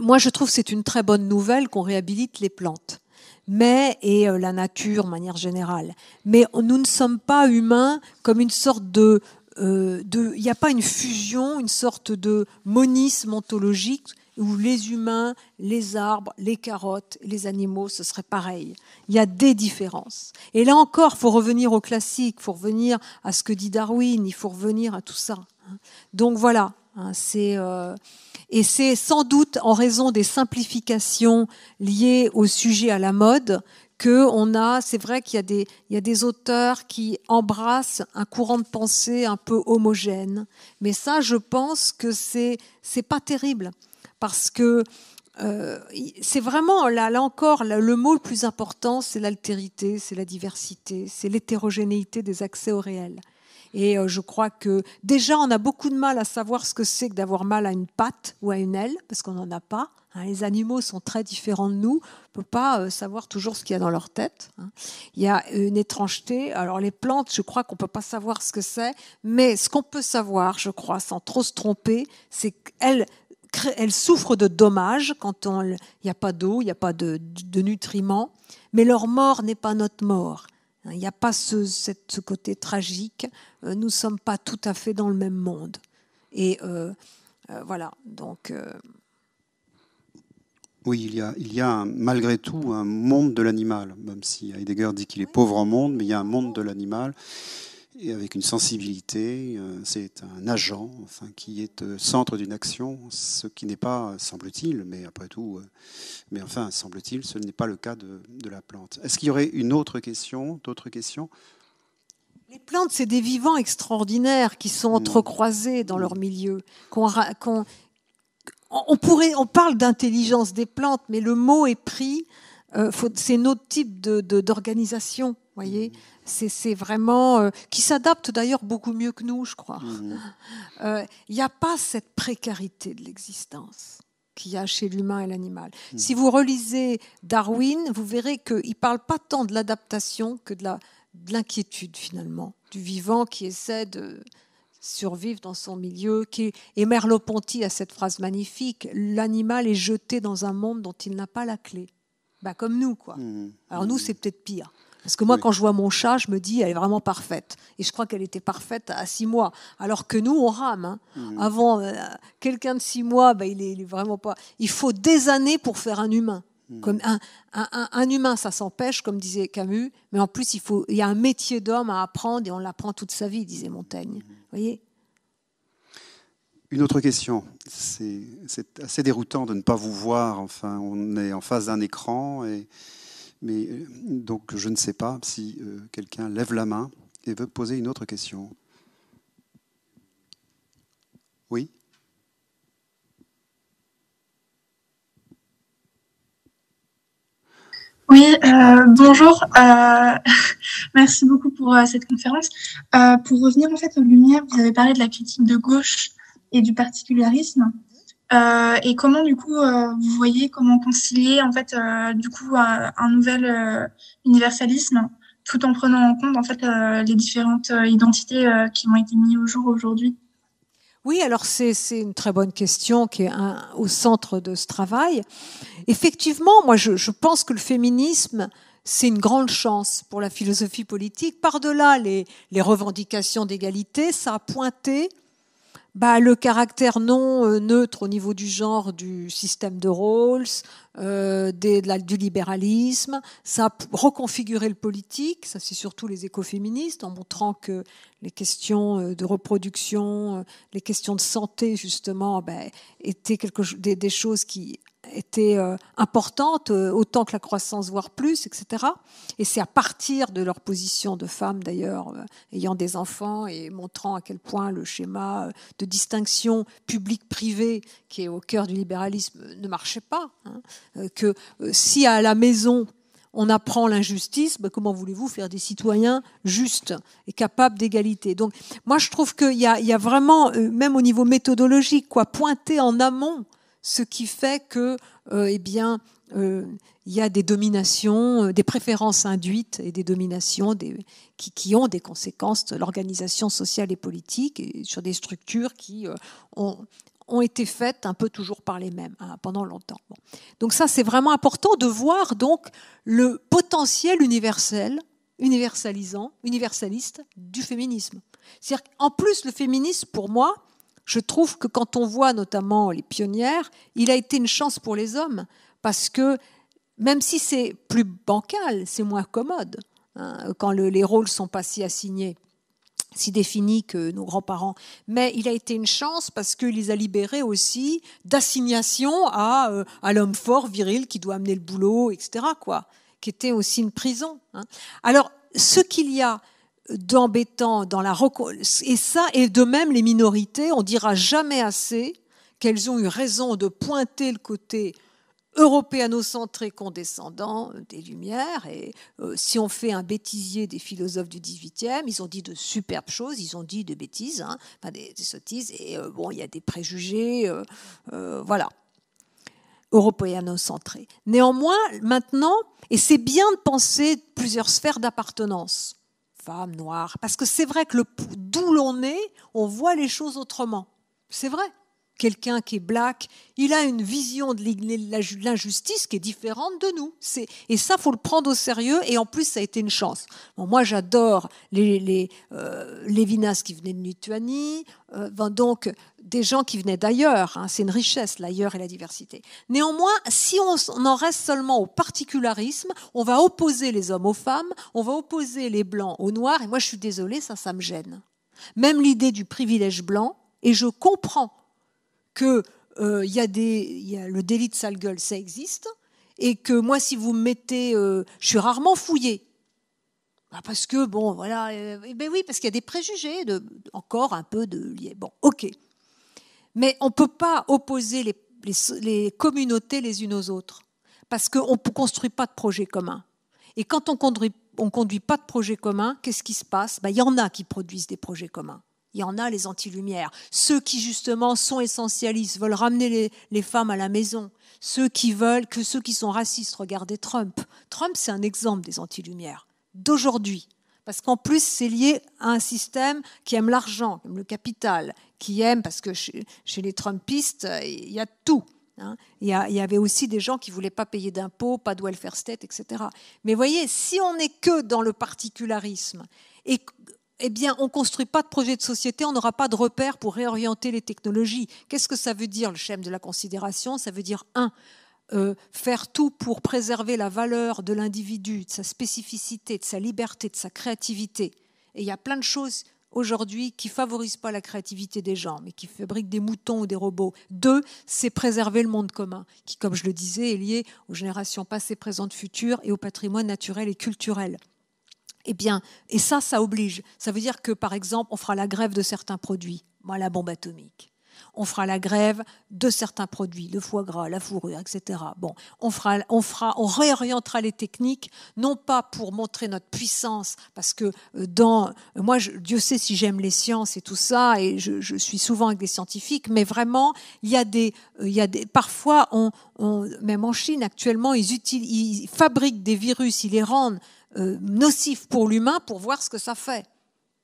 moi, je trouve que c'est une très bonne nouvelle qu'on réhabilite les plantes mais et euh, la nature de manière générale. Mais nous ne sommes pas humains comme une sorte de... Euh, il n'y a pas une fusion, une sorte de monisme ontologique où les humains, les arbres, les carottes, les animaux, ce serait pareil. Il y a des différences. Et là encore, il faut revenir au classique, il faut revenir à ce que dit Darwin, il faut revenir à tout ça. Hein. Donc voilà, hein, euh, et c'est sans doute en raison des simplifications liées au sujet à la mode que on a. C'est vrai qu'il y a, des, auteurs qui embrassent un courant de pensée un peu homogène, mais ça, je pense que c'est c'est pas terrible parce que euh, c'est vraiment, là, là encore, le mot le plus important, c'est l'altérité, c'est la diversité, c'est l'hétérogénéité des accès au réel. Et euh, je crois que déjà, on a beaucoup de mal à savoir ce que c'est que d'avoir mal à une patte ou à une aile, parce qu'on n'en a pas. Hein. les animaux sont très différents de nous. On ne peut pas euh, savoir toujours ce qu'il y a dans leur tête. Hein. Il y a une étrangeté. Alors les plantes, je crois qu'on ne peut pas savoir ce que c'est. Mais ce qu'on peut savoir, je crois, sans trop se tromper, c'est qu'elles elles souffrent de dommages quand il n'y a pas d'eau, il n'y a pas de, nutriments, mais leur mort n'est pas notre mort. Il n'y a pas ce, côté tragique. Euh, nous ne sommes pas tout à fait dans le même monde. Et euh, euh, voilà, donc. Oui, il a, il y a malgré tout un monde de l'animal, même si Heidegger dit qu'il est pauvre en monde, mais il y a un monde de l'animal et avec une sensibilité. Euh, c'est un agent enfin, qui est au euh, centre d'une action, ce qui n'est pas, semble-t-il, mais après tout, euh, mais enfin, semble-t-il, ce n'est pas le cas de, la plante. Est-ce qu'il y aurait une autre question, d'autres questions les plantes, c'est des vivants extraordinaires qui sont entrecroisés dans leur milieu. Qu'on, on, pourrait, on parle d'intelligence des plantes, mais le mot est pris. Euh, faut, c'est notre type de, de, d'organisation voyez C'est vraiment. Euh, qui s'adapte d'ailleurs beaucoup mieux que nous, je crois. Il mhm. n'y euh, a pas cette précarité de l'existence qu'il y a chez l'humain et l'animal. Mhm. Si vous relisez Darwin, vous verrez qu'il ne parle pas tant de l'adaptation que de l'inquiétude, finalement, du vivant qui essaie de survivre dans son milieu. Qui... Et Merleau-Ponty a cette phrase magnifique l'animal est jeté dans un monde dont il n'a pas la clé. Bah, comme nous, quoi. Mhm. Alors, nous, c'est peut-être pire. Parce que moi, quand je vois mon chat, je me dis, elle est vraiment parfaite. Et je crois qu'elle était parfaite à six mois. Alors que nous, on rame. Hein. Mhm. Avant, euh, quelqu'un de six mois, ben, il, est, vraiment pas. Il faut des années pour faire un humain. Mhm. Comme un, humain, ça s'empêche, comme disait Camus. Mais en plus, il, faut, il y a un métier d'homme à apprendre et on l'apprend toute sa vie, disait Montaigne. Mhm. Vous voyez une autre question. C'est assez déroutant de ne pas vous voir. Enfin, on est en face d'un écran et mais euh, donc je ne sais pas si euh, quelqu'un lève la main et veut poser une autre question. Oui Oui, euh, bonjour. merci beaucoup pour cette conférence. pour revenir en fait aux Lumières, vous avez parlé de la critique de gauche et du particularisme. Euh, et comment du coup euh, vous voyez comment concilier en fait euh, du coup un, nouvel universalisme tout en prenant en compte en fait les différentes identités qui ont été mises au jour aujourd'hui oui, alors c'est une très bonne question qui est au centre de ce travail. Effectivement, moi je, je pense que le féminisme, c'est une grande chance pour la philosophie politique. Par-delà les, les, revendications d'égalité, ça a pointé bah, le caractère non euh, neutre au niveau du genre du système de Rawls, euh, des, du libéralisme, ça a reconfiguré le politique, ça c'est surtout les écoféministes, en montrant que les questions euh, de reproduction, euh, les questions de santé justement, bah, étaient quelque, des, des, choses qui était euh, importante, euh, autant que la croissance, voire plus, etc. Et c'est à partir de leur position de femme, d'ailleurs, euh, ayant des enfants et montrant à quel point le schéma de distinction publique-privée qui est au cœur du libéralisme, ne marchait pas, hein, que si à la maison, on apprend l'injustice, ben, comment voulez-vous faire des citoyens justes et capables d'égalité Donc, moi, je trouve qu'il y, y, a vraiment, même au niveau méthodologique, quoi, pointer en amont ce qui fait que, euh, eh bien, euh, il y a des dominations, euh, des préférences induites et des dominations des, qui, ont des conséquences sur l'organisation sociale et politique et sur des structures qui ont, été faites un peu toujours par les mêmes hein, pendant longtemps. Donc ça, c'est vraiment important de voir donc le potentiel universel, universalisant, universaliste du féminisme. C'est-à-dire plus, le féminisme, pour moi, je trouve que quand on voit notamment les pionnières, il a été une chance pour les hommes, parce que même si c'est plus bancal, c'est moins commode hein, quand les rôles sont pas si assignés si définis que nos grands-parents. Mais il a été une chance parce qu'il les a libérés aussi d'assignation à, euh, à l'homme fort, viril, qui doit amener le boulot, etc., quoi, qui était aussi une prison. Hein. Alors, ce qu'il y a, d'embêtant dans la et ça et de même les minorités on dira jamais assez qu'elles ont eu raison de pointer le côté européano-centré condescendant des Lumières. Et euh, si on fait un bêtisier des philosophes du XVIIIe, ils ont dit de superbes choses, ils ont dit des bêtises, hein, des, sottises. Et euh, bon, il y a des préjugés, euh, voilà, européano-centré. Néanmoins, maintenant, et c'est bien de penser plusieurs sphères d'appartenance femme noire. Parce que c'est vrai que d'où l'on est, on voit les choses autrement. C'est vrai quelqu'un qui est black, il a une vision de l'injustice qui est différente de nous. et ça, faut le prendre au sérieux. Et en plus, ça a été une chance. moi, j'adore les, les euh, qui venaient de Lituanie, euh, donc des gens qui venaient d'ailleurs. Hein, c'est une richesse l'ailleurs et la diversité. Néanmoins, si on, on en reste seulement au particularisme, on va opposer les hommes aux femmes, on va opposer les blancs aux noirs. Et moi, je suis désolée, ça, ça me gêne. Même l'idée du privilège blanc. Et je comprends que euh, y a des, y le délit de sale gueule, ça existe, et que moi, si vous me mettez, euh, je suis rarement fouillée. Ah, parce que, bon, voilà, euh, eh ben oui, parce qu'il y a des préjugés, de, encore un peu de Bon, ok. Mais on ne peut pas opposer les, communautés les unes aux autres, parce qu'on ne construit pas de projet commun. Et quand on ne conduit, pas de projet commun, qu'est-ce qui se passe ben, Il y en a qui produisent des projets communs il y en a les anti-lumières. Ceux qui justement sont essentialistes, veulent ramener les, femmes à la maison. Ceux qui veulent que ceux qui sont racistes, regardez Trump. Trump, c'est un exemple des anti-lumières d'aujourd'hui. Parce qu'en plus, c'est lié à un système qui aime l'argent, qui aime le capital, qui aime, parce que chez, les Trumpistes, il y a tout. Hein. Il, y avait aussi des gens qui voulaient pas payer d'impôts, pas de welfare state, etc. Mais voyez, si on n'est que dans le particularisme et eh bien, on ne construit pas de projet de société, on n'aura pas de repères pour réorienter les technologies. Qu'est-ce que ça veut dire, le schème de la considération Ça veut dire, un, euh, faire tout pour préserver la valeur de l'individu, de sa spécificité, de sa liberté, de sa créativité. Et il y a plein de choses aujourd'hui qui favorisent pas la créativité des gens, mais qui fabriquent des moutons ou des robots. Deux, c'est préserver le monde commun, qui, comme je le disais, est lié aux générations passées, présentes, futures et au patrimoine naturel et culturel. Eh bien, et ça, ça oblige. Ça veut dire que, par exemple, on fera la grève de certains produits, Moi, la bombe atomique. On fera la grève de certains produits, le foie gras, la fourrure, etc. Bon, on, fera, on, fera, on réorientera les techniques, non pas pour montrer notre puissance, parce que euh, dans. Moi, je, Dieu sait si j'aime les sciences et tout ça, et je, suis souvent avec des scientifiques, mais vraiment, il y a des. Euh, il y a des parfois, on, même en Chine actuellement, ils, utilisent, ils fabriquent des virus, ils les rendent euh, nocif pour l'humain pour voir ce que ça fait.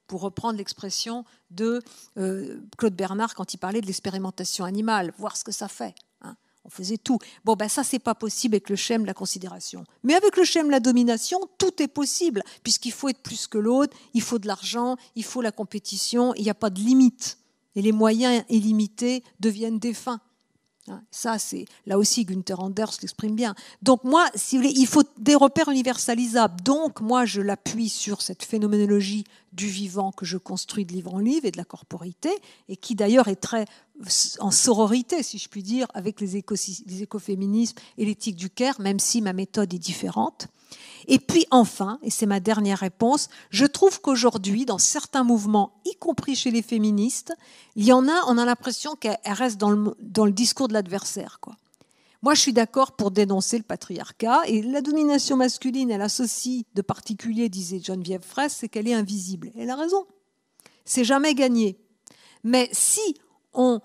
Pour reprendre l'expression de euh, Claude Bernard quand il parlait de l'expérimentation animale, voir ce que ça fait. Hein. On faisait tout. Bon, ben ça, c'est pas possible avec le schème de la considération. Mais avec le schème de la domination, tout est possible, puisqu'il faut être plus que l'autre, il faut de l'argent, il faut la compétition, il n'y a pas de limite. Et les moyens illimités deviennent défunts, ça, c'est là aussi Gunther Anders l'exprime bien. Donc moi, il faut des repères universalisables. Donc moi, je l'appuie sur cette phénoménologie du vivant que je construis de livre en livre et de la corporité, et qui d'ailleurs est très en sororité, si je puis dire, avec les, écoféminismes et l'éthique du care, même si ma méthode est différente. Et puis enfin, et c'est ma dernière réponse, je trouve qu'aujourd'hui, dans certains mouvements, y compris chez les féministes, il y en a, on a l'impression qu'elle reste dans le, dans le discours de l'adversaire. Moi, je suis d'accord pour dénoncer le patriarcat. Et la domination masculine, elle associe de particulier, disait Geneviève Fraisse, c'est qu'elle est invisible. Elle a raison. C'est jamais gagné. Mais si on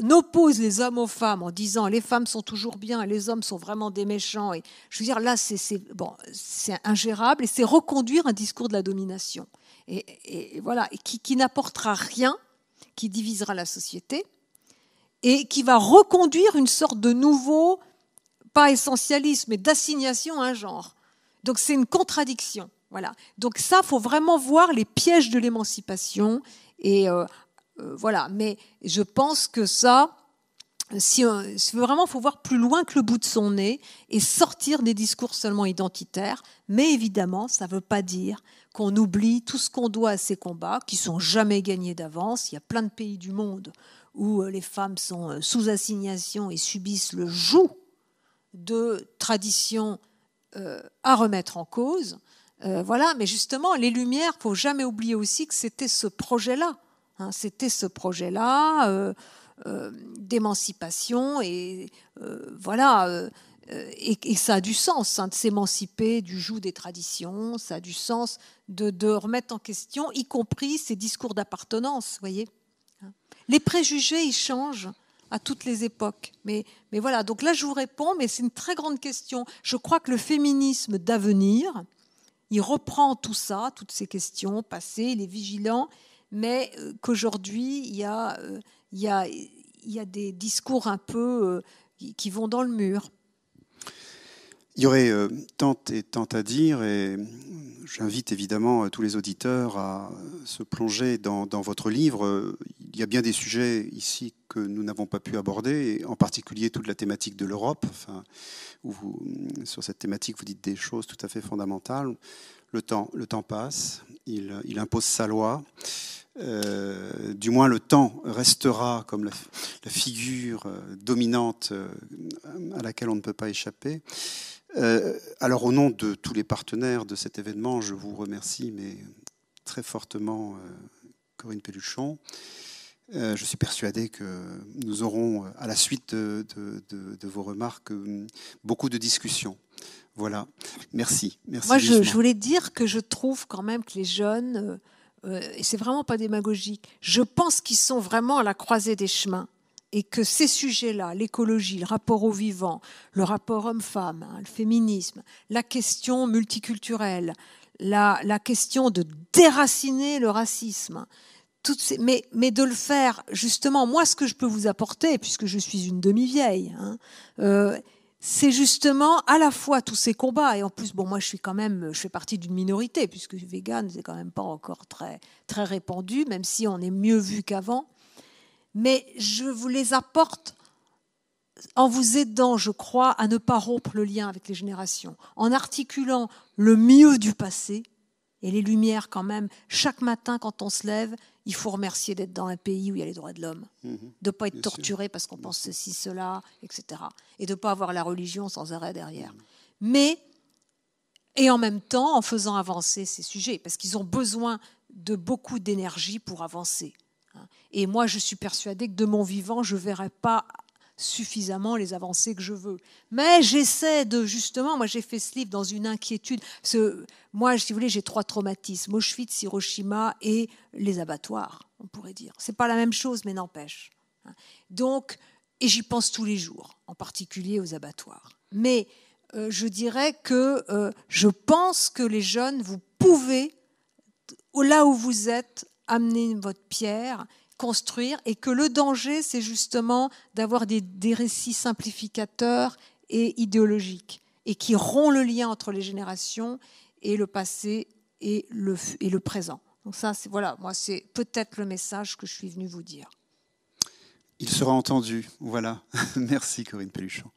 n'oppose oppose les hommes aux femmes en disant les femmes sont toujours bien, les hommes sont vraiment des méchants. Et je veux dire, là, c'est bon, ingérable et c'est reconduire un discours de la domination. Et, et, voilà, qui, n'apportera rien, qui divisera la société et qui va reconduire une sorte de nouveau, pas essentialisme, mais d'assignation à un genre. Donc c'est une contradiction. Voilà. Donc ça, faut vraiment voir les pièges de l'émancipation et euh, euh, voilà, mais je pense que ça, vraiment, il faut voir plus loin que le bout de son nez et sortir des discours seulement identitaires. Mais évidemment, ça ne veut pas dire qu'on oublie tout ce qu'on doit à ces combats qui sont jamais gagnés d'avance. Il y a plein de pays du monde où euh, les femmes sont euh, sous assignation et subissent le joug de traditions à remettre en cause. voilà, mais justement, les Lumières, faut jamais oublier aussi que c'était ce projet-là Hein, c'était ce projet-là euh, euh, d'émancipation et euh, voilà. Et, ça a du sens hein, de s'émanciper du joug des traditions, ça a du sens de, remettre en question, y compris ces discours d'appartenance, voyez. Hein. Les préjugés, ils changent à toutes les époques. Mais, mais voilà, donc là, je vous réponds, mais c'est une très grande question. Je crois que le féminisme d'avenir, il reprend tout ça, toutes ces questions passées, il est vigilant, mais euh, qu'aujourd'hui, euh, il y a, des discours un peu euh, qui vont dans le mur. Il y aurait tant et tant à dire, et j'invite évidemment tous les auditeurs à se plonger dans, votre livre. Il y a bien des sujets ici que nous n'avons pas pu aborder, et en particulier toute la thématique de l'Europe, où sur cette thématique vous dites des choses tout à fait fondamentales le temps, le temps passe, il, impose sa loi. Euh, du moins le temps restera comme la, figure euh, dominante euh, à laquelle on ne peut pas échapper. alors au nom de tous les partenaires de cet événement, je vous remercie mais très fortement Corinne Pelluchon. je suis persuadé que nous aurons, à la suite de vos remarques, beaucoup de discussions voilà. Merci. Moi, je, voulais dire que je trouve quand même que les jeunes, euh, euh, et c'est vraiment pas démagogique, je pense qu'ils sont vraiment à la croisée des chemins et que ces sujets-là, l'écologie, le rapport au vivant, le rapport homme-femme, hein, le féminisme, la question multiculturelle, la, question de déraciner le racisme, mais, de le faire justement, moi ce que je peux vous apporter, puisque je suis une demi-vieille, hein, euh, c'est justement à la fois tous ces combats et en plus bon moi je suis quand même je fais partie d'une minorité puisque vegan n'est quand même pas encore très très répandu même si on est mieux vu qu'avant mais je vous les apporte en vous aidant, je crois, à ne pas rompre le lien avec les générations, en articulant le mieux du passé et les lumières quand même. Chaque matin, quand on se lève, il faut remercier d'être dans un pays où il y a les droits de l'homme, mhm. de ne pas être torturé parce qu'on pense ceci, cela, etc. Et de ne pas avoir la religion sans arrêt derrière. Mhm. Mais, et en même temps, en faisant avancer ces sujets, parce qu'ils ont besoin de beaucoup d'énergie pour avancer. Hein. Et moi, je suis persuadée que de mon vivant, je ne verrai pas suffisamment les avancées que je veux. Mais j'essaie de, justement, moi j'ai fait ce livre dans une inquiétude. ce moi, si vous voulez, j'ai trois traumatismes, Auschwitz, Hiroshima et les abattoirs, on pourrait dire. C'est pas la même chose, mais n'empêche. Hein. Donc, et j'y pense tous les jours, en particulier aux abattoirs. Mais euh, je dirais que euh, je pense que les jeunes, vous pouvez, là où vous êtes, amener votre pierre construire et que le danger, c'est justement d'avoir des, des, récits simplificateurs et idéologiques et qui rompent le lien entre les générations et le passé et le, et le présent. Donc ça, c'est voilà, moi, c'est peut-être le message que je suis venu vous dire. Il sera entendu. Voilà. Merci Corinne Peluchon.